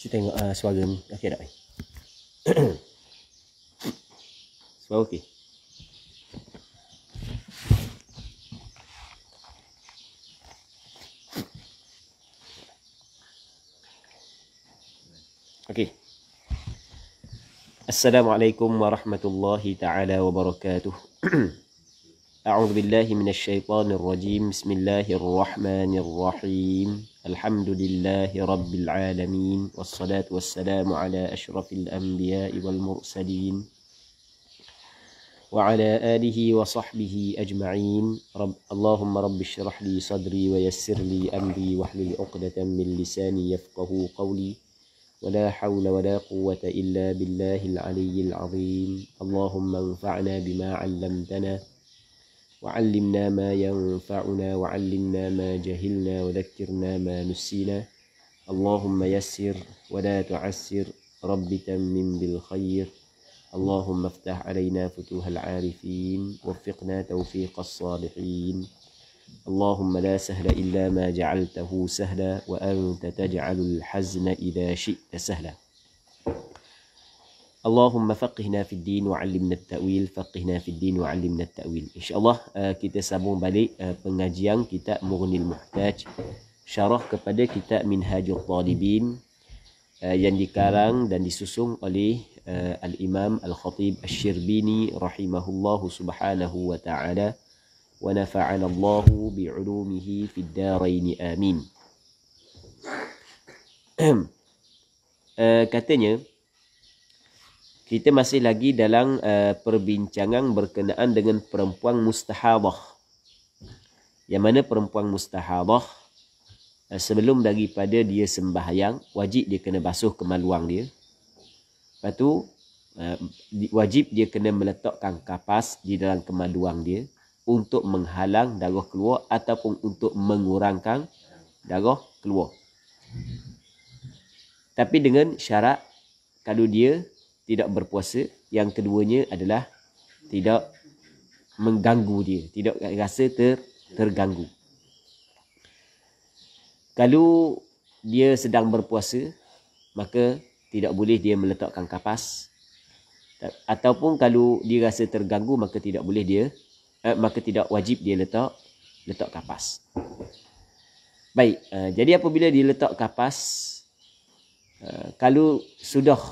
Cik tengok uh, suara ni Okey tak ni Suara okey Okey Assalamualaikum warahmatullahi taala wabarakatuh أعوذ بالله من الشيطان الرجيم بسم الله الرحمن الرحيم الحمد لله رب العالمين والصلاة والسلام على أشرف الأنبياء والمرسلين وعلى آله وصحبه أجمعين رب اللهم رب اشرح لي صدري ويسر لي أمري واحلل عقدة من لساني يفقه قولي ولا حول ولا قوة إلا بالله العلي العظيم اللهم انفعنا بما علمتنا وعلمنا ما ينفعنا وعلمنا ما جهلنا وذكرنا ما نسينا اللهم يسر ولا تعسر رب تمن بالخير اللهم افتح علينا فتوح العارفين وفقنا توفيق الصالحين اللهم لا سهل إلا ما جعلته سهلا وأنت تجعل الحزن إذا شئت سهلا Allahumma faqihna fid din wa 'allimna at-ta'wil faqihna fid din wa 'allimna at-ta'wil. Insya-Allah uh, kita sambung balik uh, pengajian kitab Mughnil Muhtaj syarah kepada kitab Minhajul Talibin uh, yang dikarang dan disusung oleh uh, Al-Imam Al-Khatib Asy-Syirbini rahimahullahu subhanahu wa ta'ala wa nafa'ana Allahu bi'ulumihi fid darain amin. uh, katanya kita masih lagi dalam uh, perbincangan berkenaan dengan perempuan mustahabah. Yang mana perempuan mustahabah uh, eh, sebelum daripada dia sembahyang, wajib dia kena basuh kemaluan dia. Lepas tu, uh, wajib dia kena meletakkan kapas di dalam kemaluan dia untuk menghalang darah keluar ataupun untuk mengurangkan darah keluar. Tapi dengan syarat kalau dia tidak berpuasa yang keduanya adalah tidak mengganggu dia tidak rasa ter, terganggu kalau dia sedang berpuasa maka tidak boleh dia meletakkan kapas ataupun kalau dia rasa terganggu maka tidak boleh dia eh, maka tidak wajib dia letak letak kapas baik uh, jadi apabila dia letak kapas uh, kalau sudah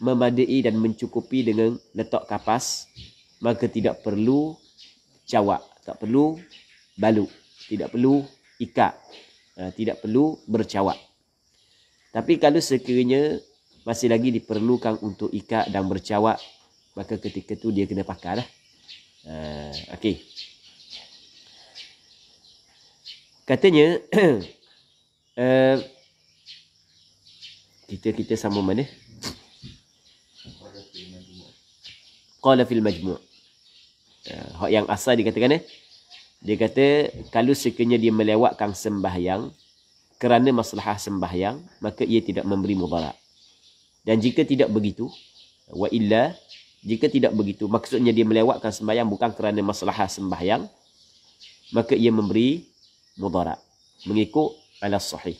memadai dan mencukupi dengan letak kapas maka tidak perlu cawak tak perlu balu tidak perlu ikat ha, tidak perlu bercawak tapi kalau sekiranya masih lagi diperlukan untuk ikat dan bercawak maka ketika tu dia kena pakai lah ha, okey katanya uh, kita kita sama mana qala fil majmu' ya, hak yang asal dikatakan eh dia kata kalau sekiranya dia melewatkan sembahyang kerana masalah sembahyang maka ia tidak memberi mudarat dan jika tidak begitu wa illa jika tidak begitu maksudnya dia melewatkan sembahyang bukan kerana masalah sembahyang maka ia memberi mudarat mengikut ala sahih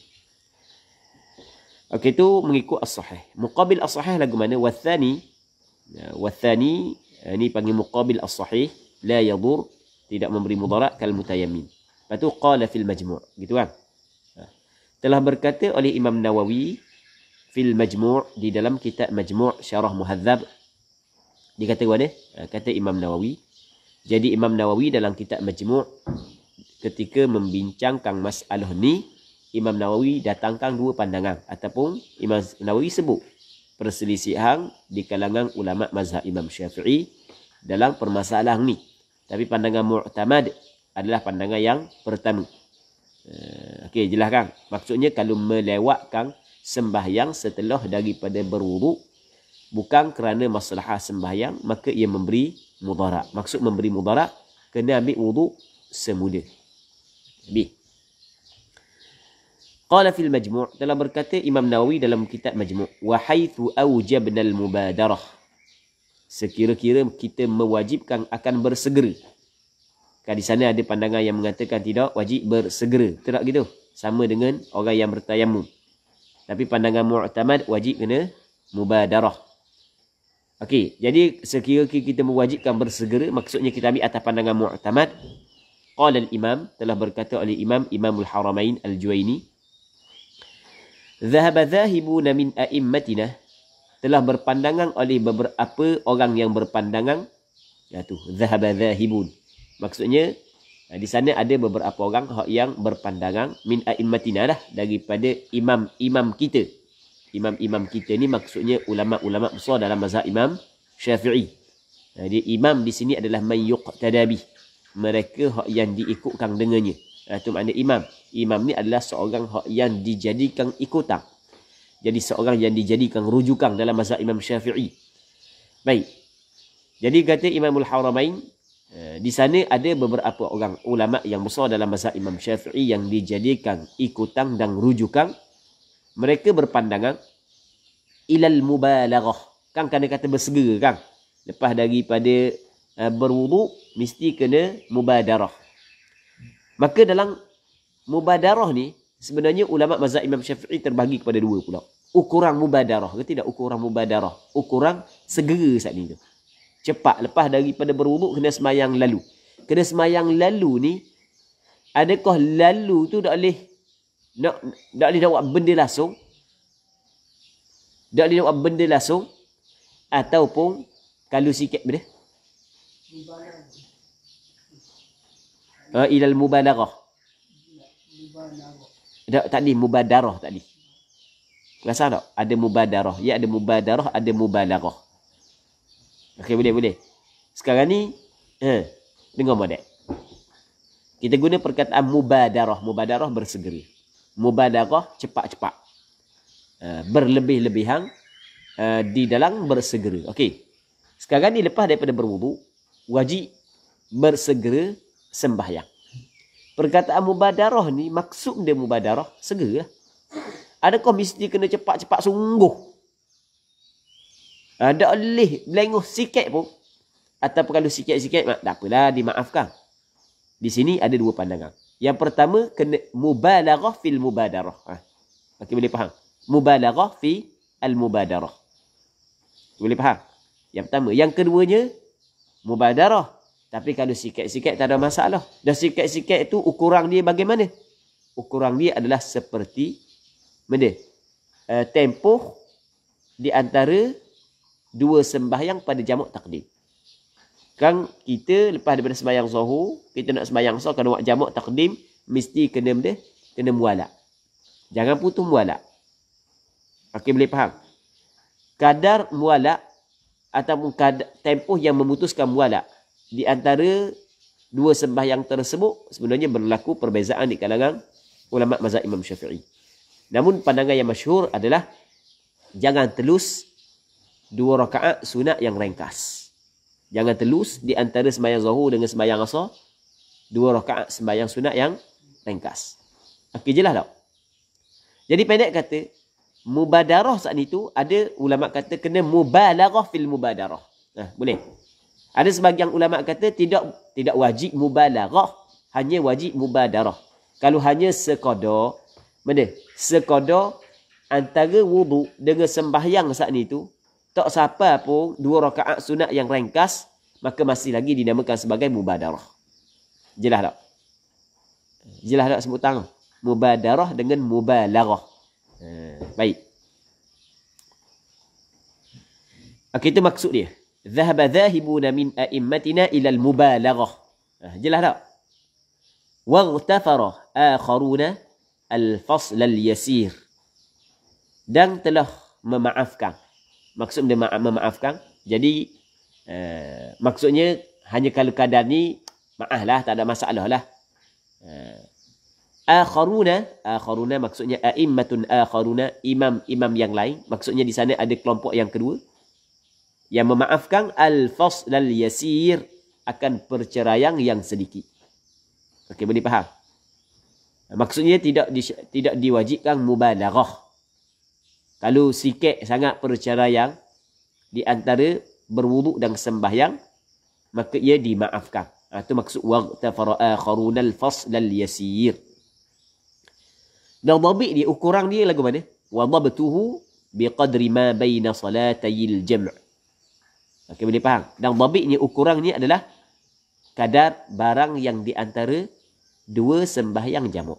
okey tu mengikut as sahih muqabil as sahih lagu mana wa thani Ya, wathani eh, ni panggil muqabil as-sahih la yadur tidak memberi mudarat kal mutayammim. Patu qala fil majmu' gitu kan. Ha. Telah berkata oleh Imam Nawawi fil majmu' di dalam kitab Majmu' Syarah Muhadzab dia kata mana? Ha, kata Imam Nawawi. Jadi Imam Nawawi dalam kitab Majmu' ketika membincangkan masalah ni Imam Nawawi datangkan dua pandangan ataupun Imam Nawawi sebut perselisihan di kalangan ulama mazhab Imam Syafi'i dalam permasalahan ni. Tapi pandangan mu'tamad adalah pandangan yang pertama. Eh, okey, jelaskan. Maksudnya kalau melewatkan sembahyang setelah daripada berwuduk bukan kerana masalah sembahyang maka ia memberi mudarat. Maksud memberi mudarat kena ambil wuduk semula. Baik. Qala fil majmu' telah berkata Imam Nawawi dalam kitab majmu' wa haythu awjabna al mubadarah sekira-kira kita mewajibkan akan bersegera. Kan di sana ada pandangan yang mengatakan tidak wajib bersegera. Tidak gitu. Sama dengan orang yang bertayamum. Tapi pandangan mu'tamad wajib kena mubadarah. Okey, jadi sekiranya kita mewajibkan bersegera, maksudnya kita ambil atas pandangan mu'tamad. Qala al-Imam telah berkata oleh Imam Imamul Haramain Al-Juwaini Zahaba zahibun min a'immatina telah berpandangan oleh beberapa orang yang berpandangan ya tu zahabah zahibun maksudnya eh, di sana ada beberapa orang yang berpandangan min a'immatina lah daripada imam-imam kita imam-imam kita ni maksudnya ulama-ulama besar dalam mazhab imam Syafi'i jadi eh, imam di sini adalah man yuqtadabi mereka yang diikutkan dengannya itu eh, makna imam imam ni adalah seorang yang dijadikan ikutan. Jadi seorang yang dijadikan rujukan dalam masa Imam Syafi'i. Baik. Jadi kata Imamul Haramain, eh, di sana ada beberapa orang ulama yang besar dalam masa Imam Syafi'i yang dijadikan ikutan dan rujukan. Mereka berpandangan ilal mubalaghah. Kan kena kata bersegera kan? Lepas daripada eh, berwuduk, mesti kena mubadarah. Maka dalam mubadarah ni sebenarnya ulama mazhab Imam Syafi'i terbagi kepada dua pula. Ukuran mubadarah ke tidak ukuran mubadarah. Ukuran segera saat ni tu. Cepat lepas daripada berwuduk kena semayang lalu. Kena semayang lalu ni adakah lalu tu tak boleh nak tak boleh nak buat benda langsung? Tak boleh nak buat benda langsung ataupun kalau sikit benda? Ha, mubalaghah. Uh, ilal mubalaghah. Tak tadi mubadarah tadi. Rasa tak? Ada mubadarah, ya ada mubadarah, ada mubalaghah. Okey boleh boleh. Sekarang ni eh dengar modek. Kita guna perkataan mubadarah. Mubadarah bersegeri. Mubadarah cepat-cepat. Eh, berlebih-lebihan eh, di dalam bersegeri. Okey. Sekarang ni lepas daripada berwudu, wajib bersegeri sembahyang. Perkataan mubadarah ni maksud dia mubadarah segera. Ya. Adakah mesti kena cepat-cepat sungguh? Ada ah, oleh lengoh sikit pun. atau kalau sikit-sikit, tak apalah, dimaafkan. Di sini ada dua pandangan. Yang pertama, kena mubalaghah fil mubadarah. Ha. Okey, boleh faham? Mubalaghah fi al mubadarah. Boleh faham? Yang pertama. Yang keduanya, mubadarah tapi kalau sikit-sikit tak ada masalah. Dan sikit-sikit itu ukuran dia bagaimana? Ukuran dia adalah seperti benda. Uh, eh, tempoh di antara dua sembahyang pada jamuk takdim. Kan kita lepas daripada sembahyang zuhur, kita nak sembahyang sah, kena buat jamuk takdim, mesti kena benda, kena mualak. Jangan putus mualak. Okey, boleh faham? Kadar mualak ataupun kadar, tempoh yang memutuskan mualak, di antara dua sembahyang tersebut sebenarnya berlaku perbezaan di kalangan ulama mazhab Imam Syafi'i. Namun pandangan yang masyhur adalah jangan telus dua rakaat sunat yang ringkas. Jangan telus di antara sembahyang zuhur dengan sembahyang asar dua rakaat sembahyang sunat yang ringkas. Okey jelah tak? Jadi pendek kata mubadarah saat itu ada ulama kata kena mubalarah fil mubadarah. Nah, ha, boleh. Ada sebagian ulama kata tidak tidak wajib mubalaghah, hanya wajib mubadarah. Kalau hanya sekadar, benda sekadar antara wudu dengan sembahyang saat itu tak siapa pun dua rakaat sunat yang ringkas maka masih lagi dinamakan sebagai mubadarah. Jelas tak? Jelas tak sebutan? Mubadarah dengan mubalaghah. Ha, baik. Okey itu maksud dia. Zahaba zahibuna min a'immatina ila mubalaghah Ah, jelas tak? Wa ghtafara akharuna al-fasl al-yasir. Dan telah memaafkan. Maksud dia memaafkan. Jadi eh, maksudnya hanya kalau keadaan ni maaflah tak ada masalah lah. Eh, akharuna, akharuna maksudnya a'immatun akharuna imam-imam yang lain. Maksudnya di sana ada kelompok yang kedua yang memaafkan al-faslal yasir akan perceraian yang sedikit. Okey, boleh faham? Maksudnya tidak di, tidak diwajibkan mubalaghah. Kalau sikit sangat perceraian di antara berwuduk dan sembahyang, maka ia dimaafkan. Itu ha, maksud waqta fara'a kharunal al yasir. Dan dhabik ni ukuran dia lagu mana? Wa dhabtuhu biqadri ma baina salatayil jam' Okey boleh faham. Dan dhabi ni ukurannya adalah kadar barang yang di antara dua sembahyang jamak.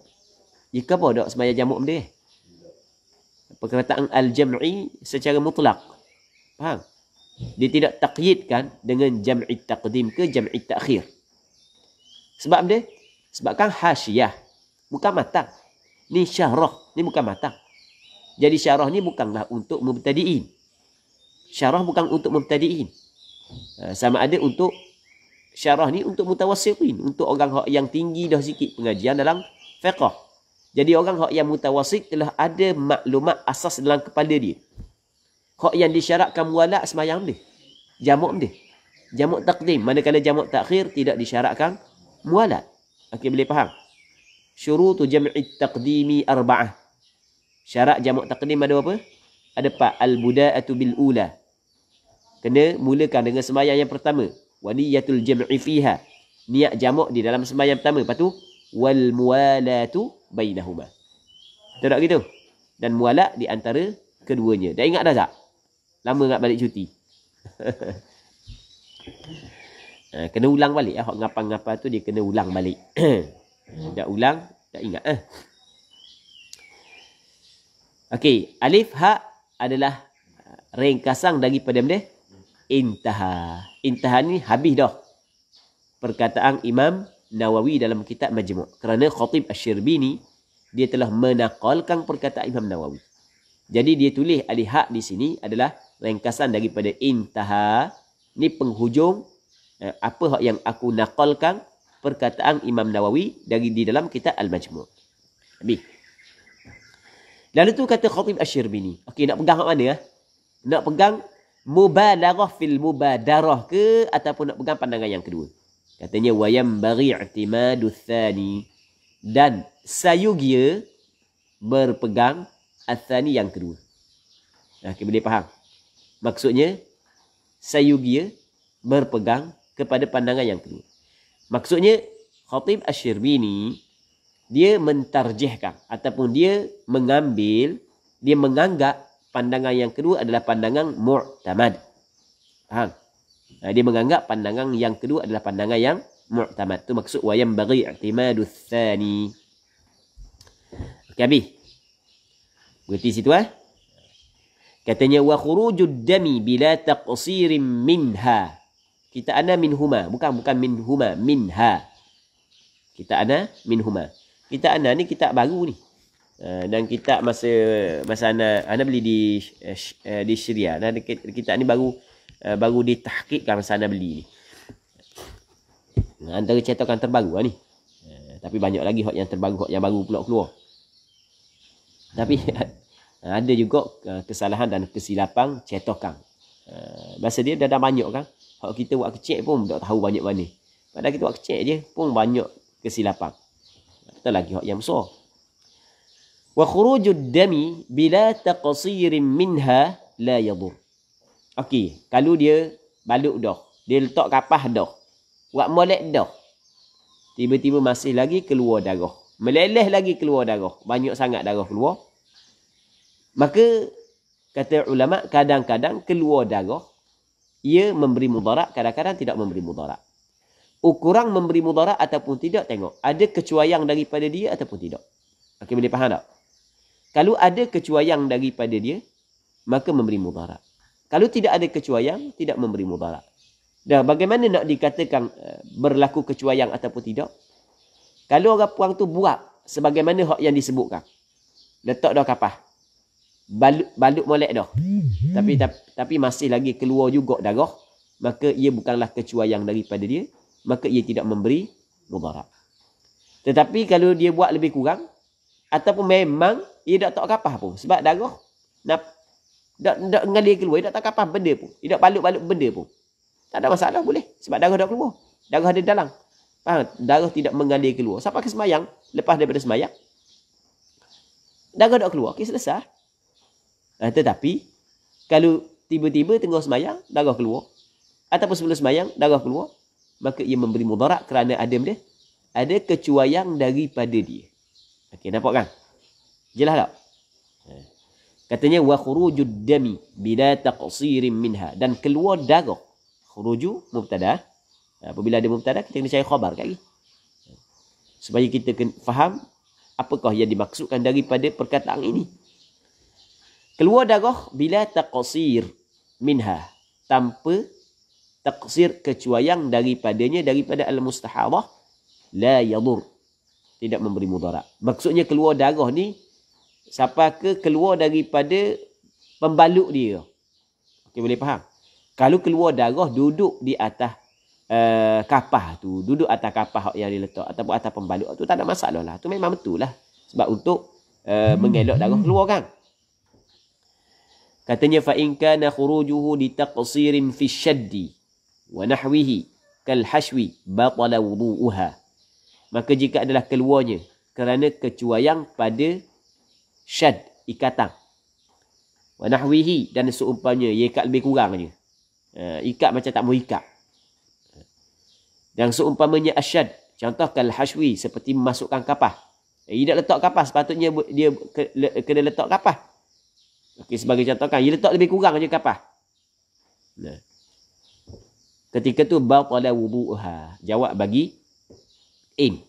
Jika apa dak sembahyang jamak benda eh? Perkataan al-jam'i secara mutlak. Faham? Dia tidak takyidkan dengan jam'i taqdim ke jam'i ta'khir. Sebab dia? Sebab kan hasyiah. Bukan matang. Ni syahrah. Ni bukan matang. Jadi syahrah ni bukanlah untuk mubtadi'in syarah bukan untuk mubtadiin. Ha, sama ada untuk syarah ni untuk mutawassitin, untuk orang hak yang tinggi dah sikit pengajian dalam fiqh. Jadi orang hak yang mutawassit telah ada maklumat asas dalam kepala dia. Hak yang disyaratkan mualak semayang dia. Jamuk dia. Jamuk takdim. Manakala jamuk takhir tidak disyaratkan mualak. Okey boleh faham? Syurutu jam'i takdimi arba'ah. Syarat jamuk takdim ada apa? Ada pak al-buda'atu bil-ula kena mulakan dengan sembahyang yang pertama waniyatul jam'i fiha niat jamak di dalam sembahyang pertama lepas tu wal muwalatu bainahuma betul tak gitu dan muwalat di antara keduanya dah ingat dah tak lama nak balik cuti ah, kena ulang balik ah ngapa-ngapa tu dia kena ulang balik tak ulang tak ingat eh Okey, alif ha adalah ringkasan daripada benda intaha. Intaha ni habis dah. Perkataan Imam Nawawi dalam kitab Majmu' kerana Khatib Asy-Syirbini dia telah menakalkan perkataan Imam Nawawi. Jadi dia tulis al-haq di sini adalah ringkasan daripada intaha ni penghujung eh, apa hak yang aku nakalkan perkataan Imam Nawawi dari di dalam kitab Al-Majmu'. Habis. Lalu tu kata Khatib Asy-Syirbini. Okey nak pegang hak mana eh? Nak pegang mubalaghah fil mubadarah ke ataupun nak pegang pandangan yang kedua katanya wayam bagi i'timadu tsani dan sayugia berpegang asani yang kedua nah kita boleh faham maksudnya sayugia berpegang kepada pandangan yang kedua maksudnya khatib asyirbini dia mentarjihkan ataupun dia mengambil dia menganggap pandangan yang kedua adalah pandangan mu'tamad. Faham? Ha, dia menganggap pandangan yang kedua adalah pandangan yang mu'tamad. itu maksud wayam bagi i'timadu tsani. Okey, habis. Berhenti situ eh. Katanya wa khurujud dami bila taqsirin minha. Kita ana minhuma. huma, bukan bukan min minha. Kita ana minhuma. Kita ana ni kita baru ni. Eh, dan kitab masa masa anda anda beli di uh, di Syria dan kitab ni baru uh, baru ditahqiqkan masa anda beli ni antara cetakan terbaru lah ni uh, tapi banyak lagi hot yang terbaru hot yang baru pula keluar tapi ada juga uh, kesalahan dan kesilapan cetakan uh, masa dia dah, dah banyak kan hot kita buat kecil pun tak tahu banyak mana padahal kita buat kecil je pun banyak kesilapan tak lagi hot yang besar so wa khurujud dami bila taqsirin minha la yadur okey kalau dia baluk dah dia letak kapas dah buat molek dah tiba-tiba masih lagi keluar darah meleleh lagi keluar darah banyak sangat darah keluar maka kata ulama kadang-kadang keluar darah ia memberi mudarat kadang-kadang tidak memberi mudarat ukuran oh, memberi mudarat ataupun tidak tengok ada kecuaian daripada dia ataupun tidak okey boleh faham tak kalau ada kecuaian daripada dia, maka memberi mudarat. Kalau tidak ada kecuaian, tidak memberi mudarat. Dah bagaimana nak dikatakan eh, berlaku kecuaian ataupun tidak? Kalau orang puang tu buat sebagaimana hak yang disebutkan. Letak dah kapah. Balut, balut molek dah. Tapi, tapi tapi masih lagi keluar juga darah. Maka ia bukanlah kecuaian daripada dia. Maka ia tidak memberi mubarak. Tetapi kalau dia buat lebih kurang ataupun memang ia tak tak kapah pun sebab darah nak tak tak ngali keluar dia tak tak kapah benda pun dia tak balut-balut benda pun tak ada masalah boleh sebab darah dah keluar darah ada dalam faham darah tidak mengali keluar siapa ke semayang lepas daripada semayang darah dah keluar okey selesai nah, eh, tetapi kalau tiba-tiba tengah semayang darah keluar ataupun sebelum semayang darah keluar maka ia memberi mudarat kerana ada dia ada kecuaian daripada dia. Okey, nampak kan? Jelas tak? Eh. Katanya wa khurujud dami bila taqsirin minha dan keluar darah. Khuruju mubtada. Ha, apabila dia mubtada kita kena cari khabar kali. Supaya kita kena faham apakah yang dimaksudkan daripada perkataan ini. Keluar darah bila taqsir minha tanpa taqsir kecuaian daripadanya daripada al-mustahadah la yadur tidak memberi mudarat. Maksudnya keluar darah ni siapa ke keluar daripada pembalut dia. Okey boleh faham? Kalau keluar darah duduk di atas uh, kapah tu, duduk atas kapah yang diletak ataupun atas pembalut tu tak ada masalah lah. Tu memang betul lah. Sebab untuk uh, mengelak darah keluar kan. Katanya fa in kana khurujuhu li taqsirin fi syaddi wa nahwihi kal hashwi batala wudu'uha. Maka jika adalah keluarnya kerana kecuayang pada syad ikatan. Wanahwihi dan seumpamanya ikat lebih kurangnya. Uh, ikat macam tak mau ikat. Dan seumpamanya asyad contoh kalau hashwi seperti memasukkan kapas. Eh, dia nak letak kapas sepatutnya dia kena letak kapas. Okey sebagai contohkan ia letak lebih kurang je kapas. Nah. Ketika tu bab pada wudu'ha jawab bagi aim.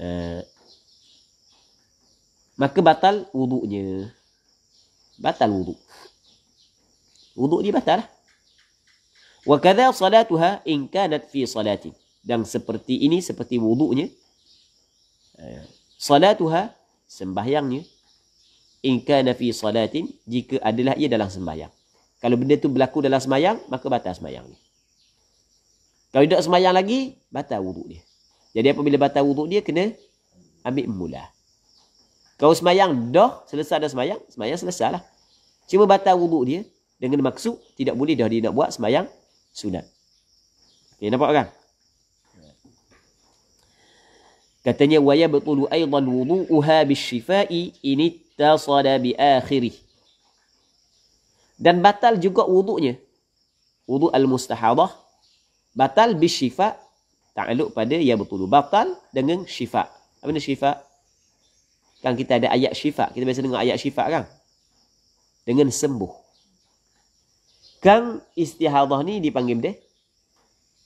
Uh, maka batal wuduknya. Batal wuduk. Wuduk dia batal. Lah. Wa kadha salatuha in kanat fi salatin. Dan seperti ini seperti wuduknya. Eh, salatuha sembahyangnya in kana fi salatin jika adalah ia dalam sembahyang. Kalau benda tu berlaku dalam sembahyang maka batal sembahyangnya. Kalau tidak sembahyang lagi batal wuduk dia. Jadi apabila batal wuduk dia kena ambil mula. Kau semayang dah selesai dah semayang, semayang selesai lah. Cuma batal wuduk dia dengan maksud tidak boleh dah dia nak buat semayang sunat. Okey nampak kan? Katanya waya betulu aydan wudu'uha bisyifai ini tasada bi akhirih. Dan batal juga wuduknya. Wudu al-mustahadah batal bisyifa ta'aluk pada yang betul batal dengan syifa. Apa ni syifa? Kan kita ada ayat syifa. Kita biasa dengar ayat syifa kan? Dengan sembuh. Kan istihadah ni dipanggil dia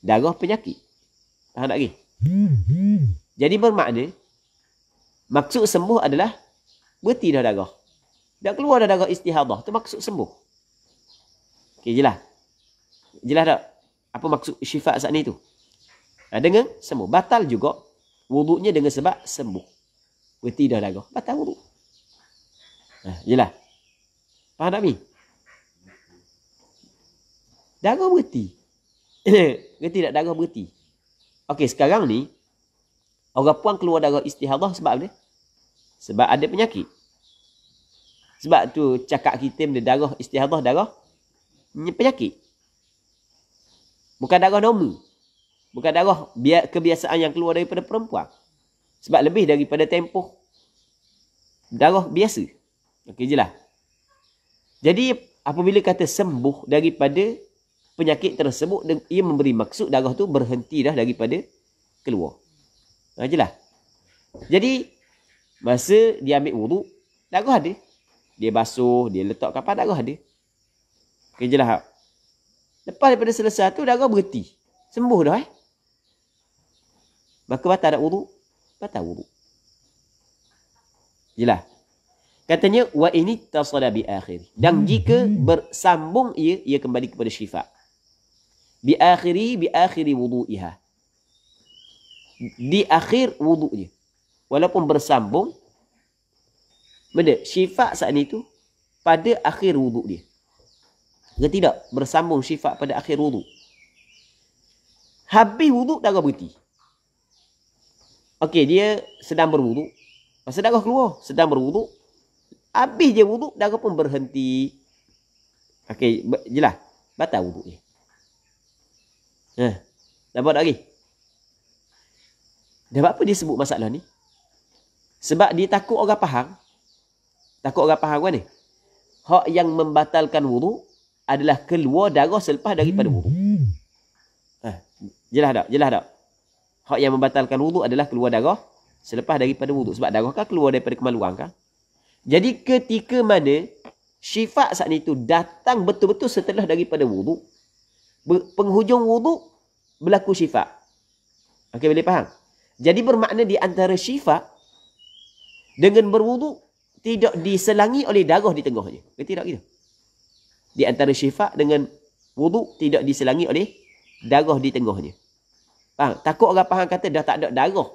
darah penyakit. Tahan tak lagi? Jadi bermakna maksud sembuh adalah berhenti dah darah. Dah keluar dah darah istihadah. Itu maksud sembuh. Okey, jelas. Jelas tak? Apa maksud syifat saat ni tu? Ha, dengan sembuh. Batal juga wuduknya dengan sebab sembuh. Berhenti dah lagu. Batal wuduk. Ha, yelah. Faham tak, Mi? Darah berhenti. berhenti tak darah berhenti? Okey, sekarang ni, orang puan keluar darah istihadah sebab apa Sebab ada penyakit. Sebab tu cakap kita benda darah istihadah darah penyakit. Bukan darah normal. Bukan darah kebiasaan yang keluar daripada perempuan. Sebab lebih daripada tempoh darah biasa. Okey je lah. Jadi apabila kata sembuh daripada penyakit tersebut, ia memberi maksud darah tu berhenti dah daripada keluar. Okey ha, je lah. Jadi masa dia ambil wudu, darah ada. Dia basuh, dia letak kapal, darah ada. Okey je lah. Lepas daripada selesai tu, darah berhenti. Sembuh dah eh. Maka batal dak wuduk? Batal wuduk. Jelah. Katanya wa ini tasala bi akhir. Dan jika bersambung ia ia kembali kepada syifa. Bi akhiri bi akhiri wudu'iha. Di akhir wudu dia. Walaupun bersambung benda syifa saat itu pada akhir wudu dia. Dia tidak bersambung syifa pada akhir wudu. Habis wudu dah berhenti. Okey, dia sedang berwuduk. Masa darah keluar, sedang berwuduk. Habis je wuduk, darah pun berhenti. Okey, jelas. Batal wuduk ni. Ha, dapat tak lagi? Dapat apa dia sebut masalah ni? Sebab dia takut orang faham. Takut orang faham kan ni? Hak yang membatalkan wuduk adalah keluar darah selepas daripada wuduk. Hmm. Ha, jelas tak? Jelas tak? hak yang membatalkan wuduk adalah keluar darah selepas daripada wuduk sebab darah kan keluar daripada kemaluan kan jadi ketika mana sifat saat itu datang betul-betul setelah daripada wuduk penghujung wuduk berlaku sifat okey boleh faham jadi bermakna di antara sifat dengan berwuduk tidak diselangi oleh darah di tengahnya kata tidak gitu di antara sifat dengan wuduk tidak diselangi oleh darah di tengahnya Faham? Takut orang faham kata dah tak ada darah.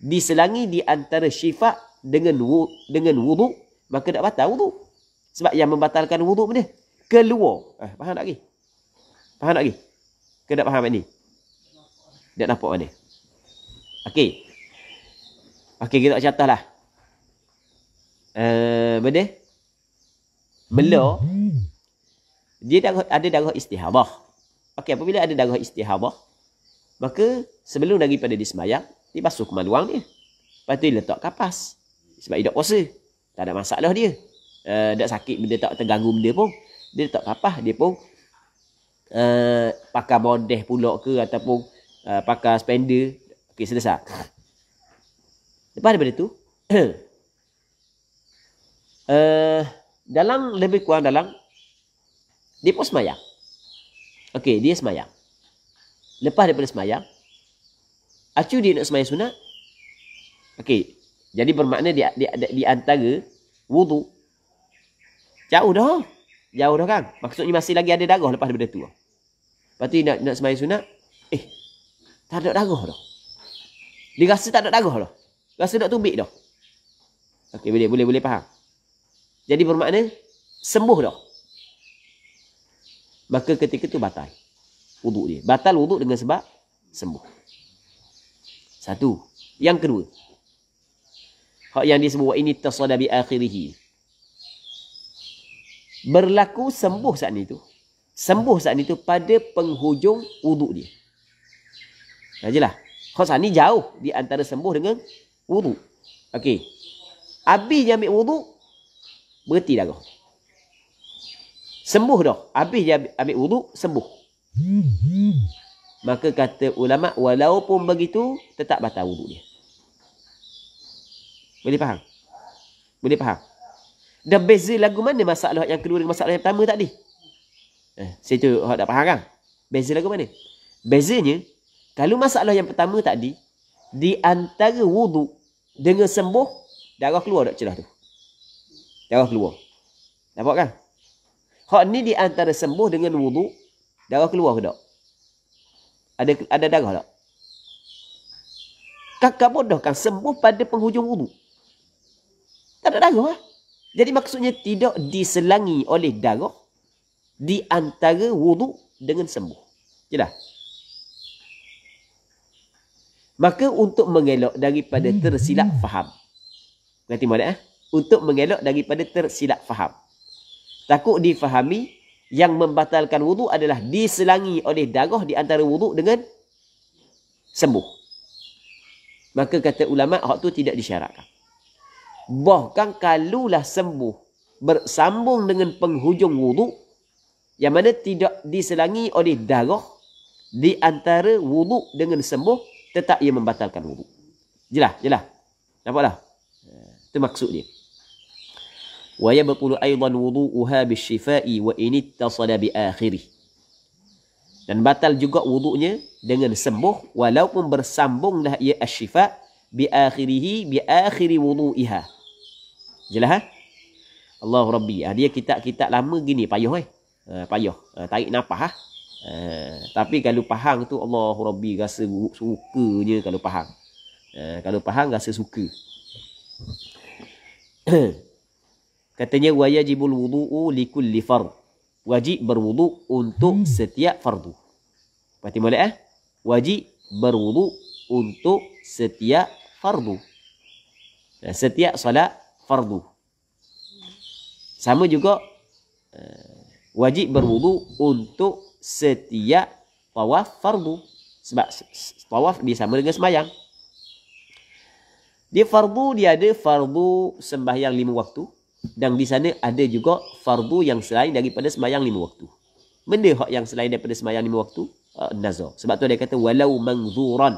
Diselangi di antara syifat dengan wu, dengan wudu, maka tak batal wudu. Sebab yang membatalkan wudu ni keluar. Ah, faham tak lagi? Faham tak lagi? Kena tak faham ni? Tak nampak ni. Okey. Okey kita catatlah. Eh, uh, benda bela hmm. dia darah, ada darah istihabah. Okey, apabila ada darah istihabah, Maka sebelum daripada dia sembahyang, dia basuh kemaluan dia. Lepas tu dia letak kapas. Sebab dia tak puasa. Tak ada masalah dia. Uh, tak sakit benda tak terganggu benda pun. Dia tak kapas. Dia pun uh, eh, pakai bodeh pula ke ataupun uh, eh, pakai spender. Okey selesai. Lepas daripada tu. uh, dalam lebih kurang dalam. Dia pun semayang. Okey dia semayang. Lepas daripada semayang Acu dia nak semayang sunat Okey Jadi bermakna di, di, di, di antara Wudu Jauh dah Jauh dah kan Maksudnya masih lagi ada darah lepas daripada tu Lepas tu nak, nak semayang sunat Eh Tak ada darah dah Dia rasa tak ada darah dah Rasa nak tumbik dah Okey boleh boleh boleh faham Jadi bermakna Sembuh dah Maka ketika tu batal wuduk dia. Batal wuduk dengan sebab sembuh. Satu. Yang kedua. Hak yang disebut ini tasada bi akhirih. Berlaku sembuh saat itu. Sembuh saat itu pada penghujung wuduk dia. Sajalah. Hak sana ni jauh di antara sembuh dengan wuduk. Okey. Abi dia ambil wuduk berhenti dah kau. Sembuh dah. Habis dia ambil wuduk, sembuh. Maka kata ulama walaupun begitu tetap batal wuduk dia. Boleh faham? Boleh faham? Dan beza lagu mana masalah yang kedua dengan masalah yang pertama tadi? Eh, saya tu hak tak faham kan? Beza lagu mana? Bezanya kalau masalah yang pertama tadi di antara wuduk dengan sembuh darah keluar dak celah tu. Darah keluar. Nampak kan? Hak ni di antara sembuh dengan wuduk Darah keluar ke tak? Ada ada darah tak? Kakak bodoh kan sembuh pada penghujung wuduk. Tak ada darah lah. Jadi maksudnya tidak diselangi oleh darah di antara wudu dengan sembuh. Jelah. Maka untuk mengelak daripada tersilap faham. Nanti mana? Eh? Untuk mengelak daripada tersilap faham. Takut difahami yang membatalkan wudu adalah diselangi oleh darah di antara wudu dengan sembuh. Maka kata ulama hak tu tidak disyaratkan. Bahkan kalulah sembuh bersambung dengan penghujung wudu yang mana tidak diselangi oleh darah di antara wudu dengan sembuh tetap ia membatalkan wudu. Jelas, jelas. Nampaklah. Itu maksud dia. ويبطل أيضا وضوءها بالشفاء وإن اتصل بآخره dan batal juga wuduknya dengan sembuh walaupun bersambunglah ia asyifa bi akhirih bi akhir wudu'iha jelas ha Allah Rabbi ha, dia kitab-kitab lama gini payuh eh ha, tarik nafas ha? tapi kalau pahang tu Allah Rabbi rasa sukanya kalau pahang. kalau pahang rasa suka Katanya wajibul wudu'u likulli fard. Wajib berwudu untuk hmm. setiap fardu. Pati boleh eh? Wajib berwudu untuk setiap fardu. Setiap solat fardu. Sama juga eh, wajib berwudu untuk setiap tawaf fardu. Sebab tawaf dia sama dengan semayang. Dia fardu, dia ada fardu sembahyang lima waktu. Dan di sana ada juga fardu yang selain daripada semayang lima waktu. Benda hak yang selain daripada semayang lima waktu, uh, nazar. Sebab tu dia kata, walau manzuran.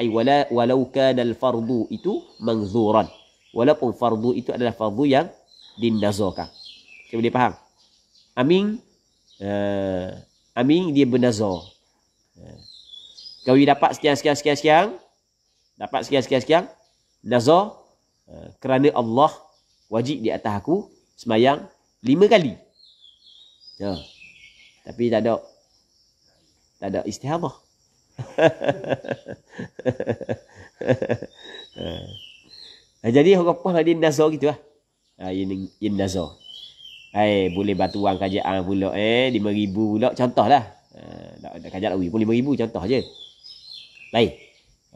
Ay, wala, walau kanal fardu itu manzuran. Walaupun fardu itu adalah fardu yang dinazarkan. Kita boleh faham? Amin. Uh, amin dia bernazar. Eh, kau dapat sekian-sekian-sekian. sekian, Dapat sekian-sekian-sekian. Nazar. Uh, kerana Allah wajib di atas aku semayang lima kali. Ya. Tapi tak ada tak ada istihamah. Ha. ha. Jadi orang puas lah dia nazar gitu lah. Ha, ini nazar. Hai, boleh batu wang kajian ah pula eh. Lima ribu pula. Contoh lah. Ha, nak, nak kajian lagi pun lima ribu. Contoh je. Baik.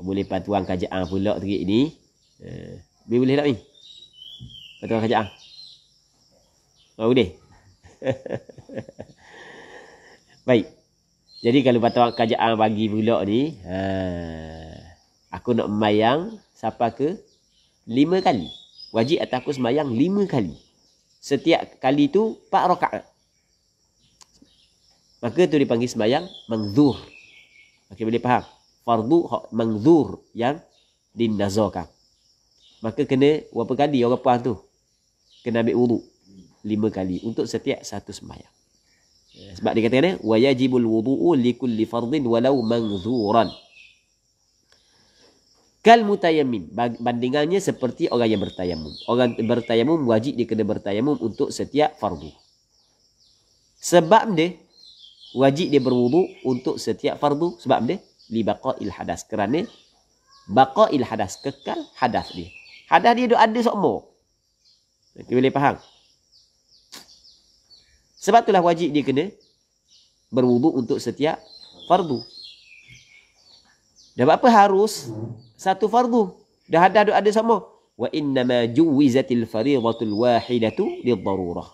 Boleh batu wang kajian ah pula terik ni. Ha, boleh tak ni? Kata orang kajak ang. deh. Baik. Jadi kalau patut orang kajak ang bagi pula ni. Ha, aku nak mayang siapa ke? Lima kali. Wajib atau aku semayang lima kali. Setiap kali tu, pak rokaat. Maka tu dipanggil semayang mengzur. Okey boleh faham? Fardu mengzur yang dinazakan. Maka kena berapa kali orang puas tu? Kena ambil wuduk. Lima kali untuk setiap satu sembahyang. Eh, sebab dia kata ni, وَيَجِبُ الْوُضُوءُ لِكُلِّ فَرْضٍ وَلَوْ مَنْذُورًا Kalmutayamin. Bandingannya seperti orang yang bertayamum. Orang bertayamum, wajib dia kena bertayamum untuk setiap fardu. Sebab dia, wajib dia berwudu untuk setiap fardu. Sebab dia, لِبَقَئِ الْحَدَثِ Kerana, baqa'il hadas kekal hadas dia Hadas dia duk ada sokmo. Kita boleh faham. Sebab itulah wajib dia kena berwuduk untuk setiap fardu. Dah apa harus satu fardu. Dah ada duk ada sama. Wa inna ma juwizatil fardhatul wahidatu lid darurah.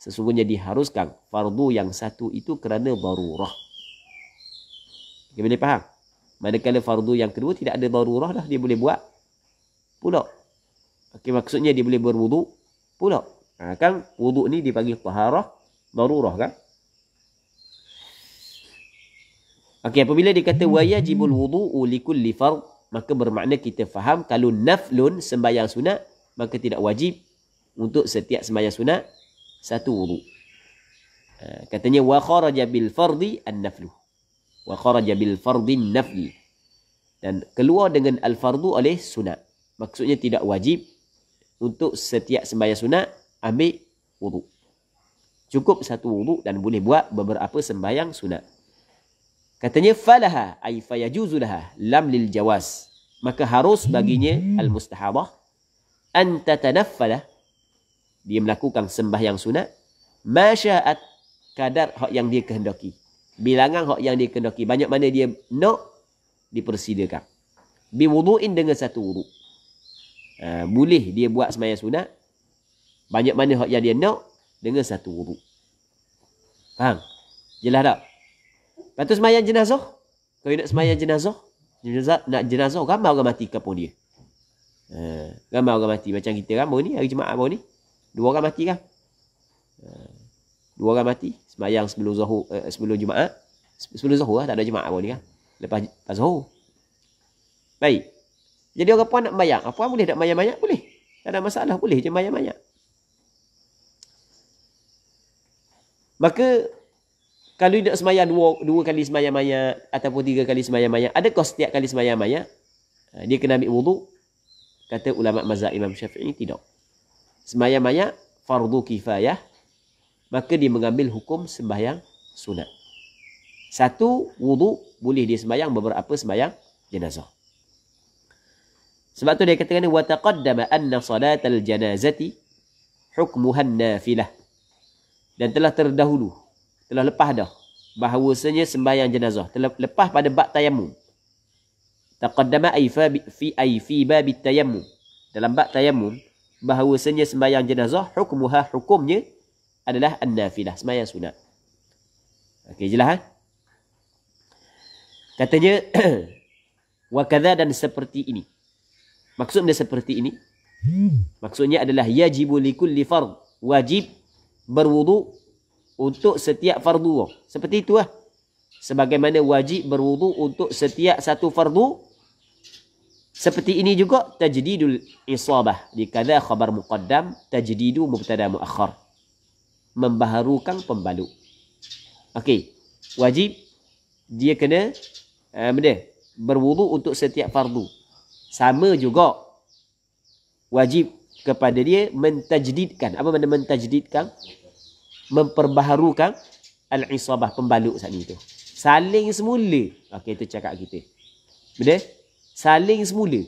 Sesungguhnya diharuskan fardu yang satu itu kerana darurah. Kita boleh faham. Manakala fardu yang kedua tidak ada darurah dah dia boleh buat Pulak. Okey maksudnya dia boleh berwuduk pula. Ha, kan wuduk ni dipanggil taharah darurah kan? Okey apabila dikata kata wajibul wudu li kulli fard maka bermakna kita faham kalau naflun sembahyang sunat maka tidak wajib untuk setiap sembahyang sunat satu wudu. Ha, katanya wa kharaja bil fardhi an-naflu. Wa kharaja bil fardhi an-nafl. Dan keluar dengan al-fardu oleh sunat. Maksudnya tidak wajib untuk setiap sembahyang sunat ambil wuduk. Cukup satu wuduk dan boleh buat beberapa sembahyang sunat. Katanya falaha ay fayajuzu laha lam lil jawaz. Maka harus baginya al mustahabah an tatanaffala dia melakukan sembahyang sunat masyaat kadar hak yang dia kehendaki. Bilangan hak yang dia kehendaki banyak mana dia nak dipersidakan. Bi wuduin dengan satu wuduk. Ah, boleh dia buat semayang sunat banyak mana hak yang dia nak dengan satu wuduk. Faham? Jelas tak? Lepas tu semayang jenazah. Kau nak semayang jenazah? Jenazah nak jenazah ramai orang mati kapung dia. Ha, ah, ramai orang mati macam kita ramai ni hari Jumaat ramai ni. Dua orang mati kan? Ha, dua orang mati semayang sebelum Zuhur eh, sebelum Jumaat. Sebelum Zuhur lah, tak ada Jumaat pun ni kan. Lepas, lepas Zuhur. Baik. Jadi orang puan nak mayang. Apa ah, boleh nak mayang banyak? Boleh. Tak ada masalah. Boleh je mayang banyak. Maka kalau dia nak semayang dua, dua kali semayang mayat ataupun tiga kali semayang ada kos setiap kali semayang mayat ah, dia kena ambil wudu? Kata ulama mazhab Imam Syafi'i tidak. Semayang mayat fardu kifayah. Maka dia mengambil hukum sembahyang sunat. Satu wudu boleh dia semayang beberapa semayang jenazah. Sebab tu dia katakan wa taqaddama anna salatal janazati hukmuha nafilah. Dan telah terdahulu, telah lepas dah bahawasanya sembahyang jenazah telah lepas pada bab tayamum. Taqaddama ay fi ay fi bab tayamum. Dalam bab tayamum bahawasanya sembahyang jenazah hukmuha hukumnya adalah an-nafilah, sembahyang sunat. Okey jelas ha? Katanya wa kadza dan seperti ini. Maksudnya seperti ini. Maksudnya adalah yajibu likulli fard. Wajib berwudu untuk setiap fardu. Seperti itulah. Sebagaimana wajib berwudu untuk setiap satu fardu. Seperti ini juga tajdidul isabah. Dikada khabar muqaddam tajdidu mubtada muakhar. Membaharukan pembalu. Okey. Wajib dia kena uh, berwudu untuk setiap fardu sama juga wajib kepada dia mentajdidkan. Apa benda mentajdidkan? Memperbaharukan al-isabah pembalut saat itu. Saling semula. Okey, itu cakap kita. Benda? Saling semula.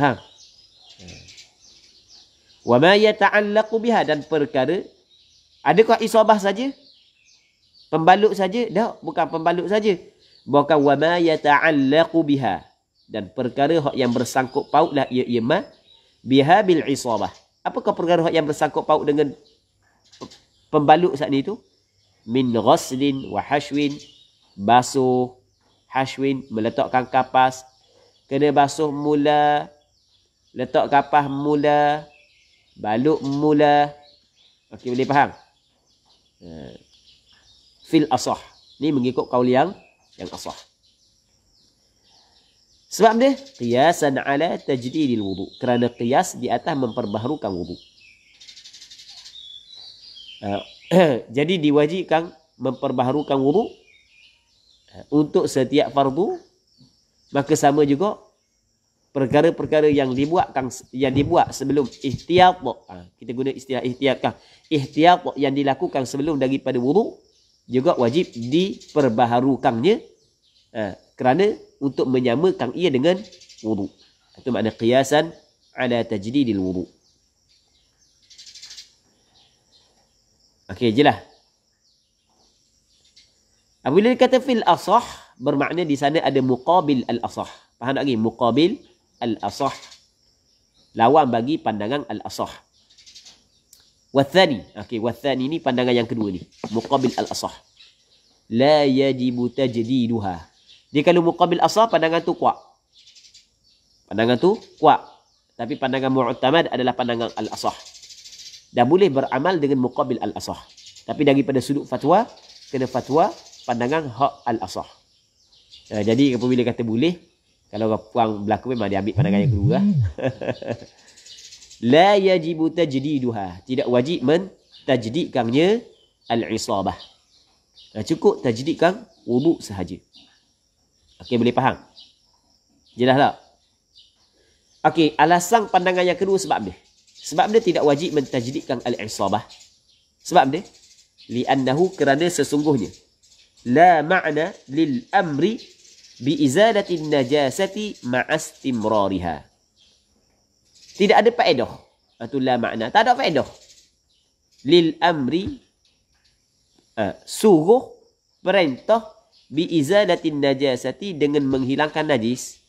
Ha. Wa ma yata'allaqu biha dan perkara adakah isabah saja? Pembalut saja? Tak, bukan pembalut saja. Bukan wa ma yata'allaqu biha dan perkara hak yang bersangkut lah ia ia bihabil isabah apakah perkara hak yang bersangkut paut dengan pembalut saat ni tu min ghaslin wa hashwin basuh hashwin meletakkan kapas kena basuh mula letak kapas mula baluk mula okey boleh faham eh, fil asah ni mengikut kaul yang yang asah sebab dia qiyasan ala tajdidil wudu. Kerana qiyas di atas memperbaharukan wudu. Ah, jadi diwajibkan memperbaharukan wudu ah, untuk setiap fardu maka sama juga perkara-perkara yang dibuatkan yang dibuat sebelum ihtiyat ah, kita guna istilah ihtiyatkah ihtiyat yang dilakukan sebelum daripada wudu juga wajib diperbaharukannya kerana untuk menyamakan ia dengan wudu. Itu makna qiyasan ala tajdidil wudu. Okey, jelah. Apabila dia kata fil asah, bermakna di sana ada muqabil al-asah. Faham tak lagi? Muqabil al-asah. Lawan bagi pandangan al-asah. Wathani. Okey, wathani ni pandangan yang kedua ni. Muqabil al-asah. La yajibu tajdiduha. Dia kalau muqabil asal, pandangan tu kuat. Pandangan tu kuat. Tapi pandangan mu'tamad adalah pandangan al-asah. Dan boleh beramal dengan muqabil al-asah. Tapi daripada sudut fatwa, kena fatwa pandangan hak al-asah. Uh, jadi apabila kata boleh, kalau orang berlaku memang dia ambil pandangan yang kedua. La yajibu tajdiduha. Tidak wajib men mentajdidkannya al-isabah. Eh, cukup tajdidkan wudu sahaja. Okey, boleh faham? Jelas tak? Okey, alasan pandangan yang kedua sebab dia. Sebab dia tidak wajib mentajdidkan al-isabah. Sebab dia? Li'annahu kerana sesungguhnya. La ma'na lil-amri bi'izadatin najasati ma'astimrariha. Tidak ada faedah. Itu la ma'na. Tak ada faedah. Lil-amri uh, suruh perintah bi izalatin najasati dengan menghilangkan najis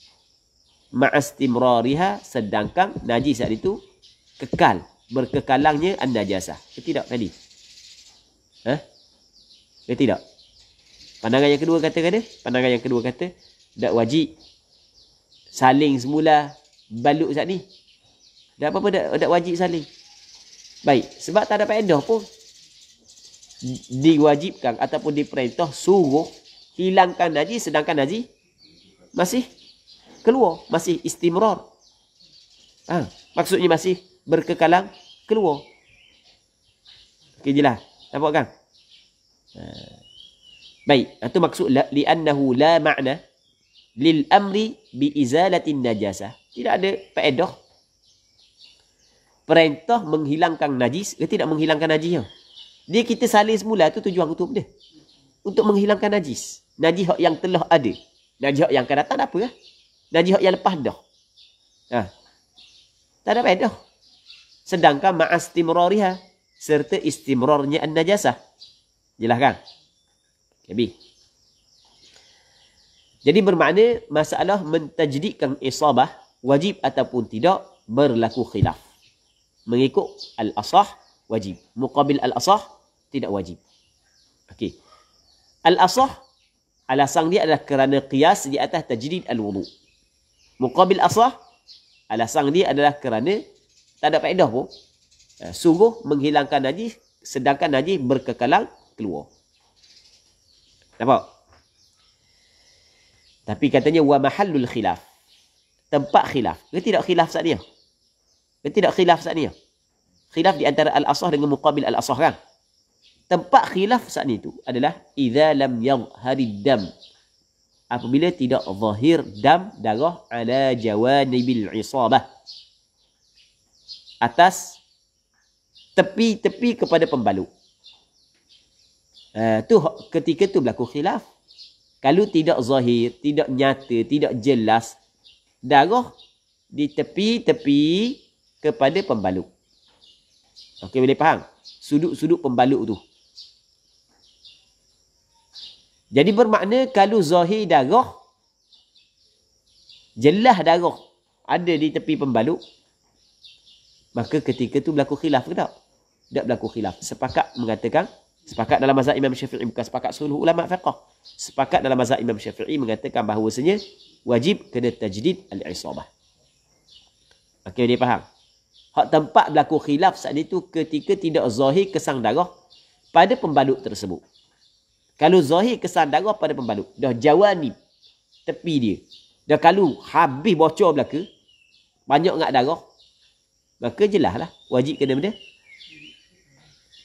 ma'astimrariha sedangkan najis saat itu kekal berkekalangnya an-najasah ketidak tadi ha tidak. pandangan yang kedua kata kan pandangan yang kedua kata tak wajib saling semula baluk saat ni tak apa-apa tak, tak wajib saling baik sebab tak dapat endah pun diwajibkan ataupun diperintah suruh hilangkan najis sedangkan najis masih keluar, masih istimrar. Ha, maksudnya masih berkekalan keluar. Okey jelah. Nampak kan? Ha. Baik, itu ha, maksud la li'annahu la ma'na lil amri bi izalatin najasa Tidak ada faedah perintah menghilangkan najis dia tidak menghilangkan najis. Dia kita salin semula tu tujuan kutub dia. Untuk menghilangkan najis najis yang telah ada. Najis yang akan datang apa? Eh? Ya? Najis yang lepas dah. Ha. Tak ada pedoh. Sedangkan ma'astimrariha serta istimrarnya an-najasah. jelah kan? Kebi. Jadi bermakna masalah mentajdikan isabah wajib ataupun tidak berlaku khilaf. Mengikut al-asah wajib. muqabil al-asah tidak wajib. Okey. Al-asah Alasan dia adalah kerana qiyas di atas tajdid al-wudu. Muqabil asah. alasan dia adalah kerana tak ada faedah pun. Eh, sungguh menghilangkan najis sedangkan najis berkekalan keluar. Nampak? Tapi katanya wa mahallul khilaf. Tempat khilaf. Kerti tidak khilaf saat ni? Kerti tak khilaf saat ni? Khilaf di antara al asah dengan muqabil al asah kan? Tempat khilaf saat itu adalah idza lam yadhhari dam. Apabila tidak zahir dam darah ala jawanibil isabah. Atas tepi-tepi kepada pembalut. Uh, tu ketika tu berlaku khilaf. Kalau tidak zahir, tidak nyata, tidak jelas darah di tepi-tepi kepada pembalut. Okey boleh faham? Sudut-sudut pembalut tu. Jadi bermakna kalau zahir darah jelah darah ada di tepi pembalut maka ketika itu berlaku khilaf ke tak? Tak berlaku khilaf. Sepakat mengatakan sepakat dalam mazhab Imam Syafi'i bukan sepakat seluruh ulama fiqh. Sepakat dalam mazhab Imam Syafi'i mengatakan bahawasanya wajib kena tajdid al-isabah. Okey dia faham. Hak tempat berlaku khilaf saat itu ketika tidak zahir kesang darah pada pembalut tersebut. Kalau zahir kesan darah pada pembalut. Dah jawab ni. Tepi dia. Dah kalau habis bocor belaka. Banyak ngak darah. Maka jelah lah. Wajib kena benda.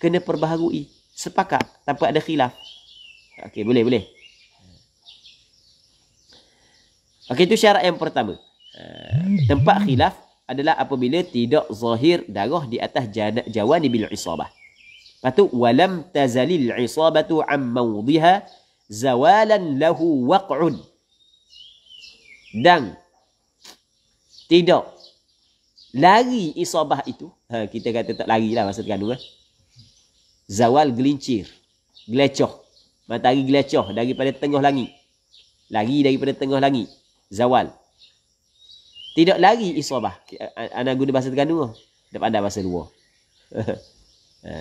Kena perbaharui. Sepakat. Tanpa ada khilaf. Okey boleh boleh. Okey itu syarat yang pertama. Eh, tempat khilaf adalah apabila tidak zahir darah di atas jawani bil isabah. Lepas tu walam tazalil isabatu am mawdhiha zawalan lahu waq'un. Dan tidak lari isabah itu. Ha, kita kata tak larilah masa terkandung eh. Zawal gelincir, gelecoh. Matahari gelecoh daripada tengah langit. Lari daripada tengah langit. Zawal. Tidak lari isabah. Anak guna bahasa terkandung. Oh. Tak pandai bahasa luar. Ha.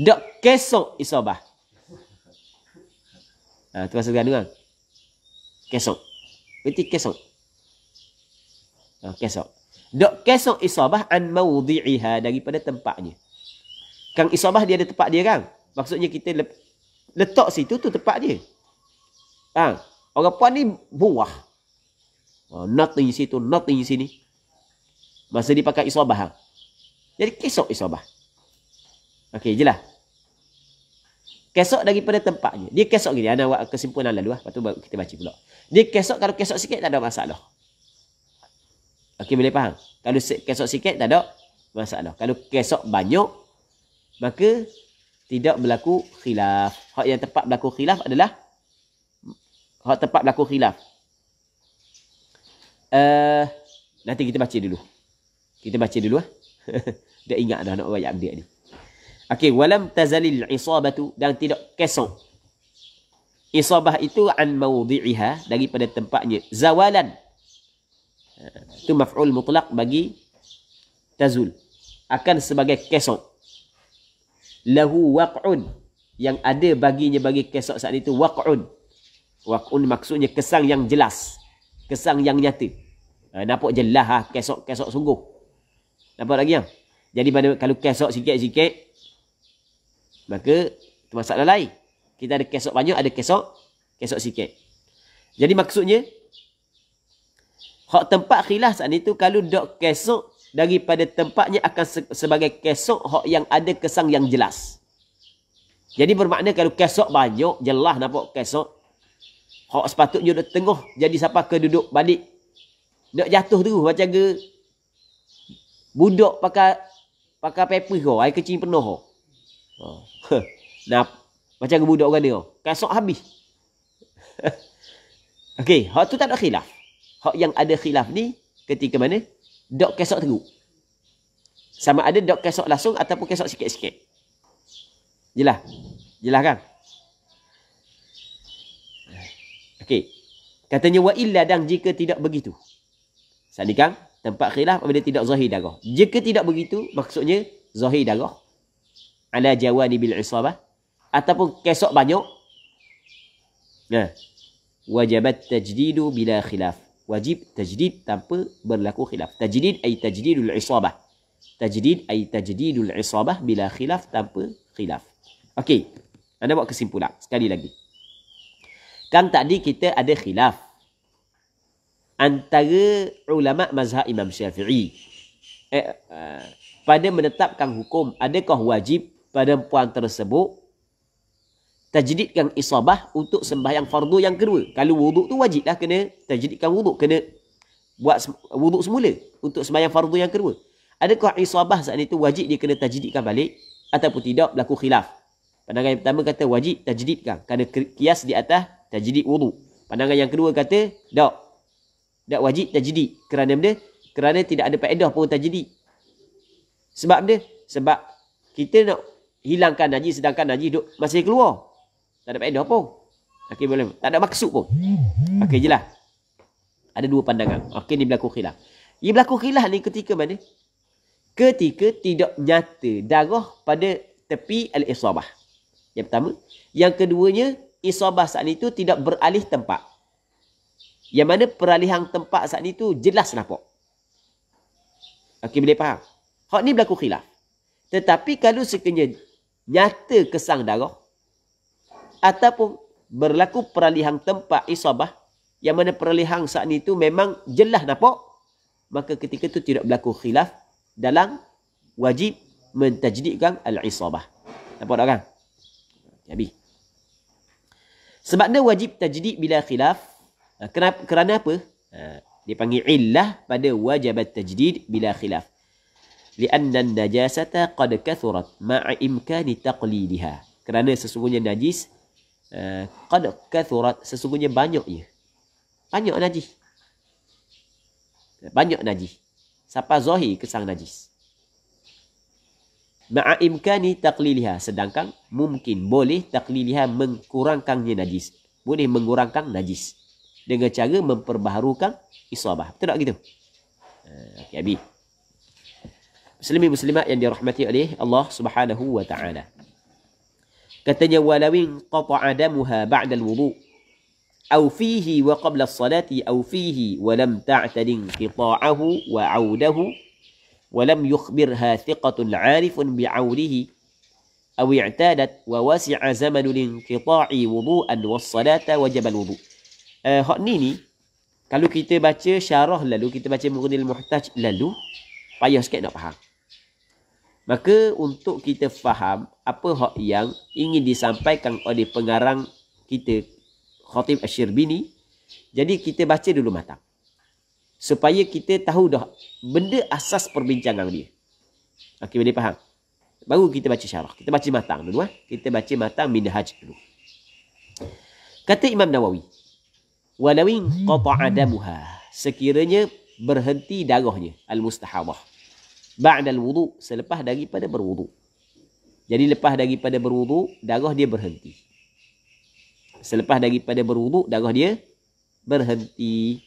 Dak kesok isobah. Ah tu rasa gaduh kan. Kesok. Berarti kesok. Ah kesok. Dak kesok isobah an mawdi'iha daripada tempatnya. Kang isobah dia ada tempat dia kan. Maksudnya kita letak situ tu tempat dia. Ha, orang puan ni buah. Oh, ah, nothing situ, nothing sini. Masa dipakai pakai isobah. Ha? Jadi kesok isobah. Okey, jelas kesok daripada tempatnya. Dia kesok gini. Ana buat kesimpulan lalu lah. Lepas tu kita baca pula. Dia kesok kalau kesok sikit tak ada masalah. Okey boleh faham? Kalau kesok sikit tak ada masalah. Kalau kesok banyak maka tidak berlaku khilaf. Hak yang tepat berlaku khilaf adalah hak tepat berlaku khilaf. Uh, nanti kita baca dulu. Kita baca dulu lah. dia ingat dah nak buat ayat dia ni. Okay, walam tazalil isabah isabatu dan tidak kesong. Isabah itu an mawdi'iha daripada tempatnya. Zawalan. Itu maf'ul mutlak bagi tazul. Akan sebagai kesong. Lahu waq'un. Yang ada baginya bagi kesok saat itu waq'un. Waq'un maksudnya kesang yang jelas. Kesang yang nyata. Ha, nampak jelas ha? kesok-kesok sungguh. Nampak lagi yang? Jadi pada, kalau kesok sikit-sikit, maka itu masalah lain. Kita ada kesok banyak, ada kesok, kesok sikit. Jadi maksudnya, hak tempat khilaf saat itu kalau dok kesok daripada tempatnya akan sebagai kesok hak yang ada kesang yang jelas. Jadi bermakna kalau kesok banyak, jelas nampak kesok. Hak sepatutnya dok tengah jadi siapa ke duduk balik. Dok jatuh tu macam ke budak pakai pakai paper kau, air kecil penuh. Oh. Nah, macam kebudak orang dia. Kasok habis. Okey, hak tu tak ada khilaf. Hak yang ada khilaf ni ketika mana? Dok kasok teruk. Sama ada dok kasok langsung ataupun kasok sikit-sikit. Jelah. Jelah kan? Okey. Katanya wa illa dan jika tidak begitu. Sadikan, tempat khilaf apabila tidak zahir darah. Jika tidak begitu maksudnya zahir darah ala jawani bil isabah ataupun kesok banyak nah ya. wajib tajdidu bila khilaf wajib tajdid tanpa berlaku khilaf tajdid ai tajdidul isabah tajdid ai tajdidul isabah bila khilaf tanpa khilaf okey anda buat kesimpulan sekali lagi kan tadi kita ada khilaf antara ulama mazhab Imam Syafi'i eh, uh, pada menetapkan hukum adakah wajib pada puan tersebut tajdidkan isabah untuk sembahyang fardu yang kedua. Kalau wuduk tu wajiblah kena tajdidkan wuduk, kena buat wuduk semula untuk sembahyang fardu yang kedua. Adakah isabah saat itu wajib dia kena tajdidkan balik ataupun tidak berlaku khilaf? Pandangan yang pertama kata wajib tajdidkan kerana kias di atas tajdid wuduk. Pandangan yang kedua kata tak. Tak wajib tajdid kerana benda kerana tidak ada faedah pun tajdid. Sebab dia sebab kita nak hilangkan naji sedangkan naji duk masih keluar. Tak ada faedah apa. Okey boleh. Tak ada maksud pun. Okey jelah. Ada dua pandangan. Okey ni berlaku khilaf. Ia berlaku khilaf ni ketika mana? Ketika tidak nyata darah pada tepi al-isabah. Yang pertama, yang keduanya isabah saat itu tidak beralih tempat. Yang mana peralihan tempat saat itu jelas nampak. Okey boleh faham? Hak ni berlaku khilaf. Tetapi kalau sekiranya nyata kesang darah ataupun berlaku peralihan tempat isabah yang mana peralihan saat itu memang jelas nampak maka ketika itu tidak berlaku khilaf dalam wajib mentajdidkan al-isabah nampak tak kan jadi sebab dia wajib tajdid bila khilaf eh, kerana apa eh, dipanggil illah pada wajib tajdid bila khilaf لأن النجاسة قد كثرت مع إمكان تقليدها kerana sesungguhnya najis eh, قد uh, كثرت sesungguhnya banyak ya banyak najis banyak najis siapa zahi kesang najis ma'a imkani taqliliha sedangkan mungkin boleh taqliliha mengkurangkannya najis boleh mengurangkan najis dengan cara memperbaharukan isabah betul tak gitu uh, okey abi muslimi muslimat yang dirahmati oleh Allah Subhanahu wa taala. Katanya walawin qata'a damuha ba'da al-wudu أو فيه وقبل الصلاة أو فيه ولم تعتد انقطاعه وعوده ولم يخبرها ثقة عارف بعوده أو اعتادت ووسع زمن الانقطاع وضوءا والصلاة وجب الوضوء uh, Hak ni ni Kalau kita baca syarah lalu Kita baca Mughnil Muhtaj lalu Payah sikit nak faham Maka untuk kita faham apa hak yang ingin disampaikan oleh pengarang kita Khatib Asyirbini, jadi kita baca dulu matang. Supaya kita tahu dah benda asas perbincangan dia. Okey, boleh faham? Baru kita baca syarah. Kita baca matang dulu. Eh? Kita baca matang min haj dulu. Kata Imam Nawawi. Walawin qata'adamuha. Sekiranya berhenti darahnya. Al-mustahawah ba'dal wudu selepas daripada berwudu. Jadi lepas daripada berwudu, darah dia berhenti. Selepas daripada berwudu, darah dia berhenti.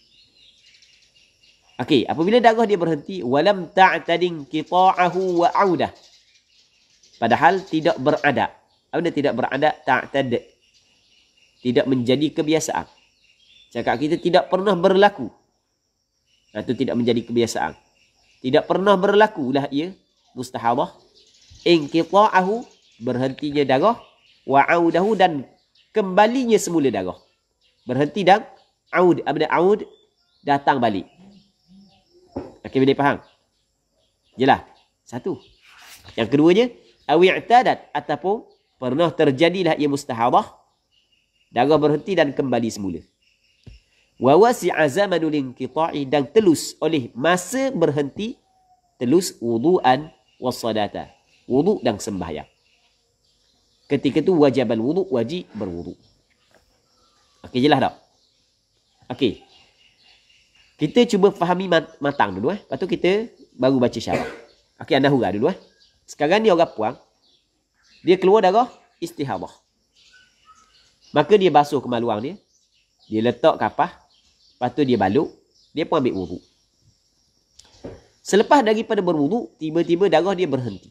Okey, apabila darah dia berhenti, walam ta'tadin qita'ahu wa 'audah. Padahal tidak beradab. Apa dia tidak beradab? Ta'tad. Tidak menjadi kebiasaan. Cakap kita tidak pernah berlaku. Itu tidak menjadi kebiasaan. Tidak pernah berlaku lah ia mustahabah. Inqita'ahu berhentinya darah wa audahu dan kembalinya semula darah. Berhenti dan aud apabila aud datang balik. Okey boleh faham? Jelah. Satu. Yang keduanya awi'tadat ataupun pernah terjadilah ia mustahabah darah berhenti dan kembali semula. Wawasi'a zamanul inqita'i dan telus oleh masa berhenti telus wudu'an wassadata. Wudu' dan sembahyang. Ketika itu wajib wudu' wajib berwudu'. Okey jelas tak? Okey. Kita cuba fahami matang dulu eh. Lepas tu kita baru baca syarah. Okey anda hura dulu eh. Sekarang ni orang puang. Dia keluar darah istihabah. Maka dia basuh kemaluan dia. Dia letak kapah. Lepas tu dia balut. Dia pun ambil wuduk. Selepas daripada berwuduk, tiba-tiba darah dia berhenti.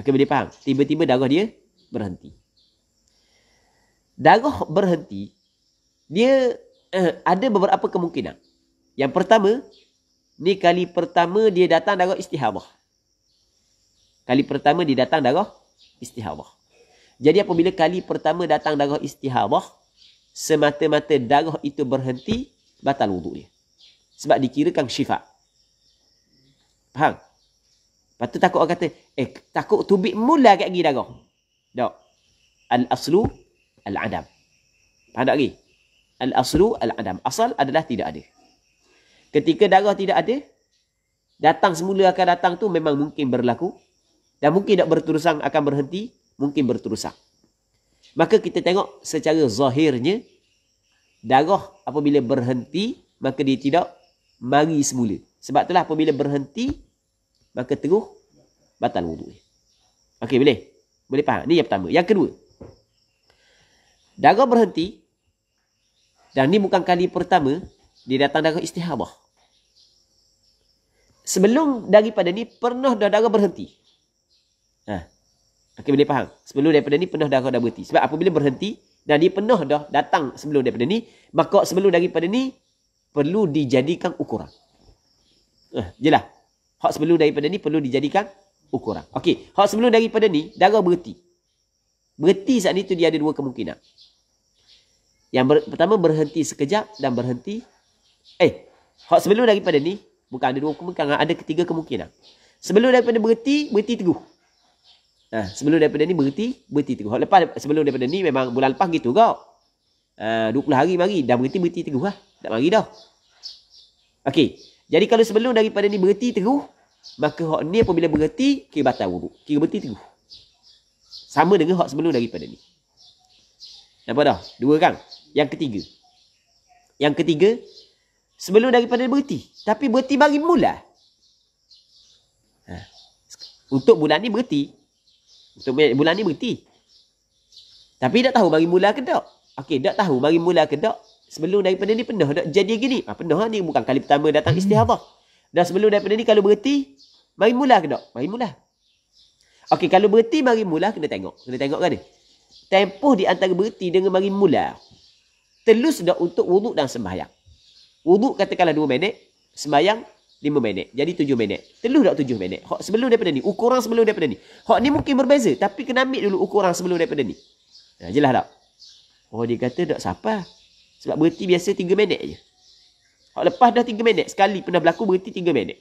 Okey, boleh faham? Tiba-tiba darah dia berhenti. Darah berhenti, dia eh, ada beberapa kemungkinan. Yang pertama, ni kali pertama dia datang darah istihabah. Kali pertama dia datang darah istihabah. Jadi apabila kali pertama datang darah istihabah, semata-mata darah itu berhenti batal wuduk dia. Sebab dikirakan syifa. Faham? Lepas tu takut orang kata, eh takut tubik mula kat gigi darah. Tak. Al-aslu al-adam. Faham tak lagi? Al-aslu al-adam. Asal adalah tidak ada. Ketika darah tidak ada, datang semula akan datang tu memang mungkin berlaku. Dan mungkin tak berterusan akan berhenti, mungkin berterusan. Maka kita tengok secara zahirnya darah apabila berhenti maka dia tidak mari semula. Sebab itulah apabila berhenti maka terus batal wudu. Okey boleh? Boleh faham? Ini yang pertama. Yang kedua. Darah berhenti dan ini bukan kali pertama dia datang darah istihabah. Sebelum daripada ini pernah dah darah berhenti. Ha. Okey boleh faham? Sebelum daripada ni penuh darah dah berhenti. Sebab apabila berhenti dan dia penuh dah datang sebelum daripada ni, maka sebelum daripada ni perlu dijadikan ukuran. Eh, jelah. Hak sebelum daripada ni perlu dijadikan ukuran. Okey, hak sebelum daripada ni darah berhenti. Berhenti saat ni tu dia ada dua kemungkinan. Yang ber, pertama berhenti sekejap dan berhenti eh hak sebelum daripada ni bukan ada dua kemungkinan, ada ketiga kemungkinan. Sebelum daripada berhenti, berhenti teguh. Ha, sebelum daripada ni berhenti, berhenti teguh. Lepas sebelum daripada ni memang bulan lepas gitu kau. Uh, ha, 20 hari mari dah berhenti berhenti teguh lah. Tak mari dah. Okey. Jadi kalau sebelum daripada ni berhenti teguh, maka hak ni apabila berhenti kira batal wuduk. Kira berhenti teguh. Sama dengan hak sebelum daripada ni. Nampak dah? Dua kan? Yang ketiga. Yang ketiga, sebelum daripada berhenti. Tapi berhenti bagi mula. Ha. Untuk bulan ni berhenti, So bulan ni berhenti. Tapi tak tahu bagi mula ke tak. Okey, tak tahu bagi mula ke tak. Sebelum daripada ni pernah tak jadi gini. Ah, pernah ni bukan kali pertama datang hmm. Dan sebelum daripada ni kalau berhenti, bagi mula ke tak? Bagi mula. Okey, kalau berhenti bagi mula kena tengok. Kena tengok kan ni. Tempoh di antara berhenti dengan bagi mula. Telus dah untuk wuduk dan sembahyang. Wuduk katakanlah dua minit, sembahyang 5 minit. Jadi 7 minit. Telus tak 7 minit. Hak sebelum daripada ni, ukuran sebelum daripada ni. Hak ni mungkin berbeza, tapi kena ambil dulu ukuran sebelum daripada ni. Ha, jelas tak? Oh dia kata tak siapa. Sebab berhenti biasa 3 minit je. Hak lepas dah 3 minit sekali pernah berlaku berhenti 3 minit.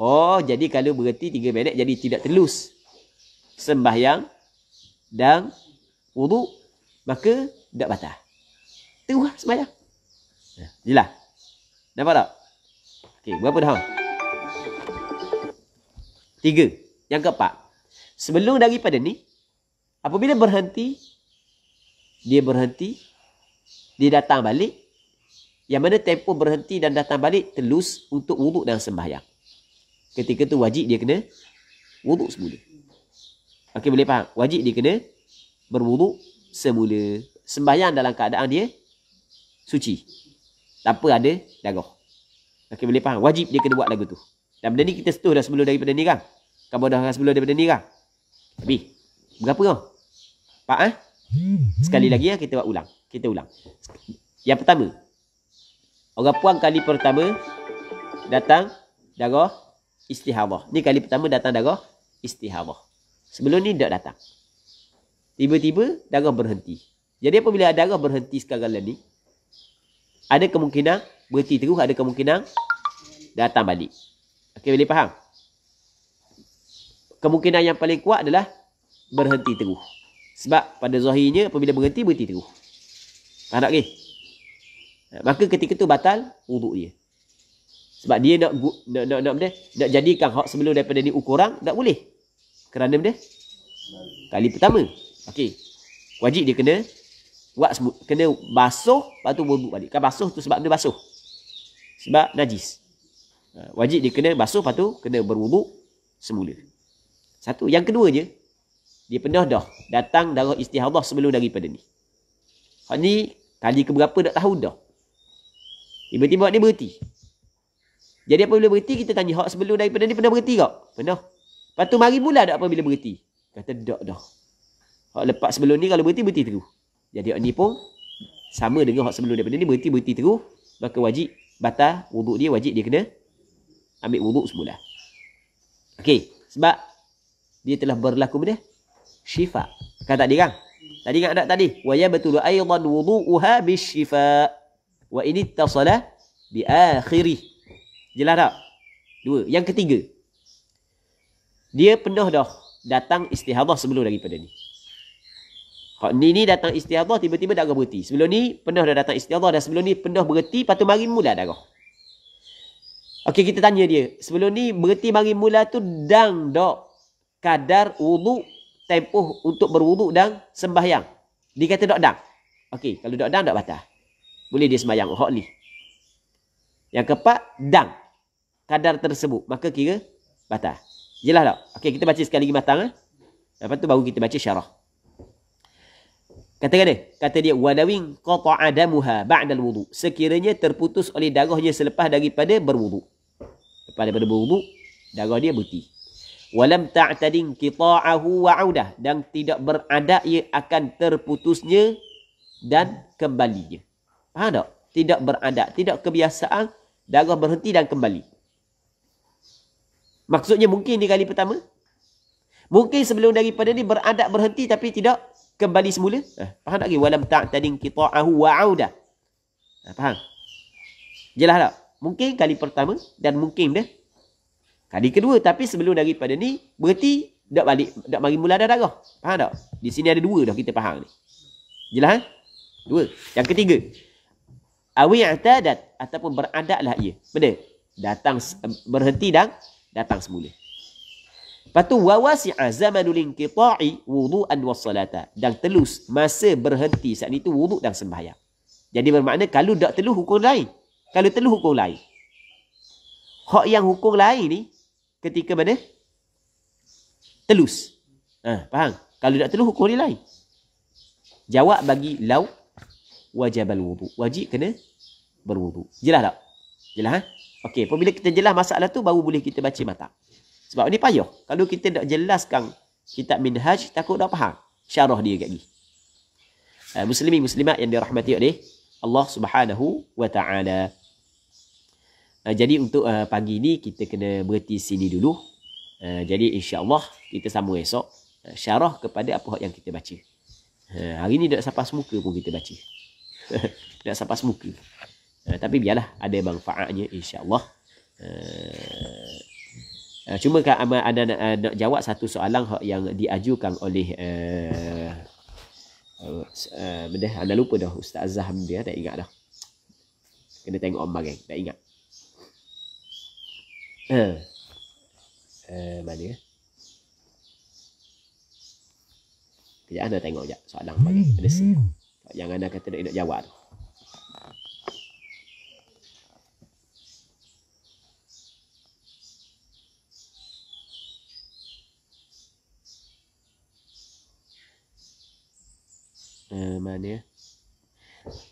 Oh, jadi kalau berhenti 3 minit jadi tidak telus sembahyang dan wuduk maka tidak batal. Teruslah sembahyang. Ha, jelas. Nampak tak? Okey, berapa dah? Tiga. Yang keempat. Sebelum daripada ni, apabila berhenti, dia berhenti, dia datang balik. Yang mana tempoh berhenti dan datang balik telus untuk wuduk dan sembahyang. Ketika tu wajib dia kena wuduk semula. Okey, boleh faham? Wajib dia kena berwuduk semula. Sembahyang dalam keadaan dia suci. Tanpa ada dagoh. Laki boleh faham. Wajib dia kena buat lagu tu. Dan benda ni kita setuh dah sebelum daripada ni kan. Kamu dah sebelum daripada ni kan. Tapi, berapa kau? Pak eh? Sekali lagi ya, kita buat ulang. Kita ulang. Yang pertama. Orang puan kali pertama datang darah istihawah. Ni kali pertama datang darah istihawah. Sebelum ni tak datang. Tiba-tiba darah berhenti. Jadi apabila darah berhenti sekarang ni, ada kemungkinan berhenti terus ada kemungkinan datang balik okey boleh faham kemungkinan yang paling kuat adalah berhenti terus sebab pada zahirnya apabila berhenti berhenti terus faham tak ni maka ketika tu batal wuduk dia sebab dia nak nak nak nak, nak, nak, nak jadikan hak sebelum daripada ni ukuran tak boleh kerana dia kali pertama okey wajib dia kena buat sebut kena basuh lepas tu wuduk balik kan basuh tu sebab dia basuh sebab najis ha, wajib dia kena basuh lepas tu kena berwuduk semula satu yang kedua je dia pernah dah datang darah istihadah sebelum daripada ni hak ni kali ke berapa dah tahu dah tiba-tiba dia berhenti jadi apabila berhenti kita tanya hak sebelum daripada ni pernah berhenti tak pernah lepas tu mari mula tak apabila berhenti kata tak dah hak lepas sebelum ni kalau berhenti berhenti terus jadi ni pun sama dengan hak sebelum daripada ni berhenti-berhenti terus maka wajib batal wuduk dia wajib dia kena ambil wuduk semula. Okey, sebab dia telah berlaku benda syifa. Kan tadi kan? Tadi kan ada tadi wa ya betul aidan wudu'uha bisyifa wa in ittasala bi akhiri. Jelas tak? Dua. Yang ketiga. Dia penuh dah datang istihadah sebelum daripada ni. Hak ni ni datang istiadah tiba-tiba darah berhenti. Sebelum ni pernah dah datang istiadah dan sebelum ni pernah berhenti lepas tu mari mula darah. Okey kita tanya dia. Sebelum ni berhenti mari mula tu dang dok kadar wudu tempoh untuk berwudu dan sembahyang. Dia kata dok dang. Okey kalau dok dang dok batal. Boleh dia sembahyang hak ni. Yang keempat dang kadar tersebut maka kira batal. Jelas tak? Okey kita baca sekali lagi matang eh. Lepas tu baru kita baca syarah. Katakan dia, kata dia walawin qata'a damuha ba'da alwudu. Sekiranya terputus oleh darahnya selepas daripada berwudu. Selepas daripada berwudu, darah dia putih. Walam ta'tadin qita'ahu wa 'audah dan tidak berada ia akan terputusnya dan kembali kembalinya. Faham tak? Tidak berada, tidak kebiasaan darah berhenti dan kembali. Maksudnya mungkin di kali pertama. Mungkin sebelum daripada ni beradab berhenti tapi tidak kembali semula. Eh, faham tak lagi? Walam tak tadin kita'ahu wa'auda. Eh, faham? Jelas tak? Mungkin kali pertama dan mungkin dah. Kali kedua. Tapi sebelum daripada ni, berarti tak balik, tak mari mula dah darah. Faham tak? Di sini ada dua dah kita faham ni. Jelas kan? Dua. Yang ketiga. Awi'atadat ataupun beradatlah ia. Benda? Datang, eh, berhenti dan datang semula. Lepas tu wawasi'a zamanul inqita'i wudu'an wassalata. Dan telus masa berhenti saat itu wuduk dan sembahyang. Jadi bermakna kalau tak telus hukum lain. Kalau telus hukum lain. Hak yang hukum lain ni ketika mana? Telus. Ha, faham? Kalau tak telus hukum lain. Jawab bagi lau wajib wudu. Wajib kena berwudu. Jelas tak? Jelas ha? Okey, apabila kita jelas masalah tu baru boleh kita baca matan. Sebab ini payah. Kalau kita nak jelaskan kitab minhaj, takut tak faham syarah dia kat ni. Eh, muslimi muslimat yang dirahmati oleh Allah Subhanahu wa taala. Eh, jadi untuk eh, pagi ini kita kena berhenti sini dulu. jadi insya-Allah kita sambung esok syarah kepada apa yang kita baca. hari ini tak sampai semuka pun kita baca. Tak sampai semuka. tapi biarlah ada manfaatnya insya-Allah. Eh, cuma kan ada, ada nak, nak jawab satu soalan yang diajukan oleh uh, uh, anda lupa dah Ustaz Zaham dia eh, tak ingat dah kena tengok ombak geng tak ingat uh, uh, mana ya kejap anda tengok sekejap soalan bagi ada sih yang anda kata nak, nak jawab tu zamannya.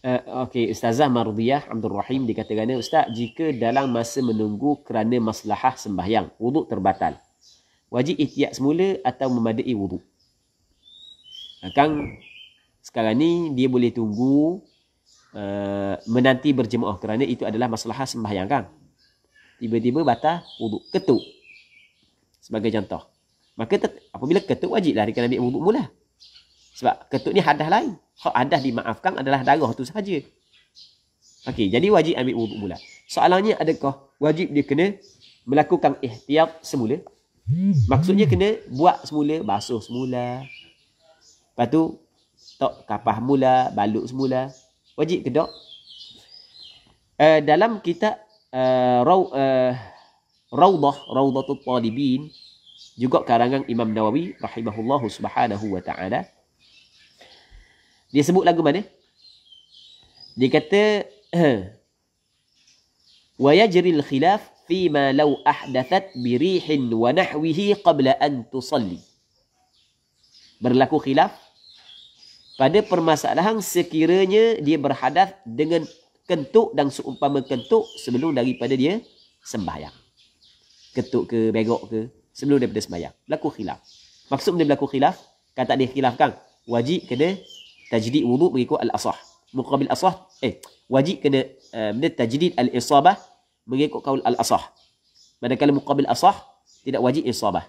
Uh, eh, Okey, Ustazah Marudiyah Abdul Rahim dikatakan, Ustaz, jika dalam masa menunggu kerana maslahah sembahyang, wuduk terbatal, wajib ikhtiak semula atau memadai wuduk? Kang, sekarang ni dia boleh tunggu uh, menanti berjemaah kerana itu adalah maslahah sembahyang, kang. Tiba-tiba batal wuduk, ketuk. Sebagai contoh. Maka apabila ketuk wajiblah dia kena ambil wuduk mula. Sebab ketuk ni hadah lain. Hak hadah dimaafkan adalah darah tu sahaja. Okey, jadi wajib ambil wuduk mula. Soalannya adakah wajib dia kena melakukan ihtiyat semula? Maksudnya kena buat semula, basuh semula. Lepas tu, tok kapah mula, balut semula. Wajib ke tak? Uh, eh, dalam kitab uh, Rawdah, Rawdatul Talibin, juga karangan Imam Nawawi rahimahullahu subhanahu wa ta'ala, dia sebut lagu mana? Dia kata wa yajri al-khilaf fi ma law ahdathat bi rihin wa nahwihi qabla an tusalli. Berlaku khilaf pada permasalahan sekiranya dia berhadas dengan kentuk dan seumpama kentuk sebelum daripada dia sembahyang. Ketuk ke, begok ke, sebelum daripada sembahyang. Berlaku khilaf. Maksud dia berlaku khilaf, kan tak dikhilafkan. Wajib kena tajdid wuduk mengikut al-asah. Muqabil asah eh wajib kena uh, tajdid al-isabah mengikut kaul al-asah. Manakala muqabil asah tidak wajib isabah.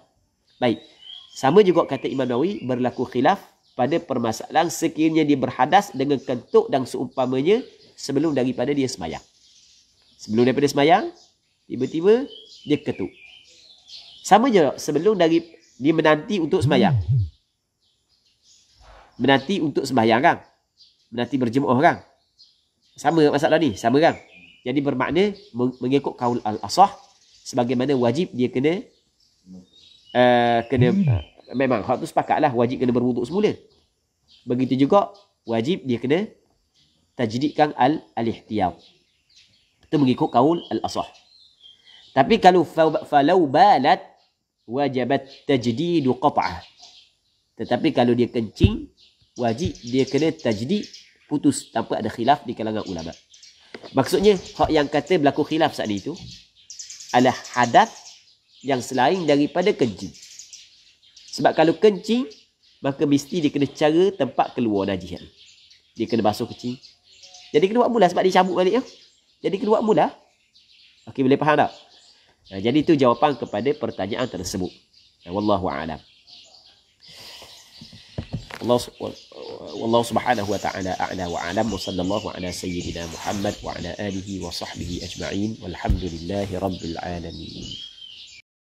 Baik. Sama juga kata Imam Nawawi berlaku khilaf pada permasalahan sekiranya dia berhadas dengan kentuk dan seumpamanya sebelum daripada dia semayang. Sebelum daripada semayang, tiba-tiba dia ketuk. Sama juga sebelum dari dia menanti untuk semayang. Menanti untuk sembahyang kan? Menanti berjemaah kan? Sama masalah ni, sama kan? Jadi bermakna mengikut kaul al-asah sebagaimana wajib dia kena uh, kena hmm. memang hak tu sepakatlah wajib kena berwuduk semula. Begitu juga wajib dia kena tajdidkan al al Itu mengikut kaul al-asah. Tapi kalau falau balat wajib tajdid qat'ah. Tetapi kalau dia kencing wajib dia kena tajdid putus tanpa ada khilaf di kalangan ulama. Maksudnya hak yang kata berlaku khilaf saat itu adalah hadas yang selain daripada kencing. Sebab kalau kencing maka mesti dia kena cara tempat keluar najis. Dia kena basuh kencing. Jadi kena buat mula sebab dia cabut balik ya. Jadi kena buat mula. Okey boleh faham tak? jadi itu jawapan kepada pertanyaan tersebut. Wallahu a'lam. Allah subhanahu wa ta'ala a'la wa a'lam wa sallallahu ala sayyidina Muhammad wa ala alihi wa sahbihi ajma'in walhamdulillahi rabbil alamin.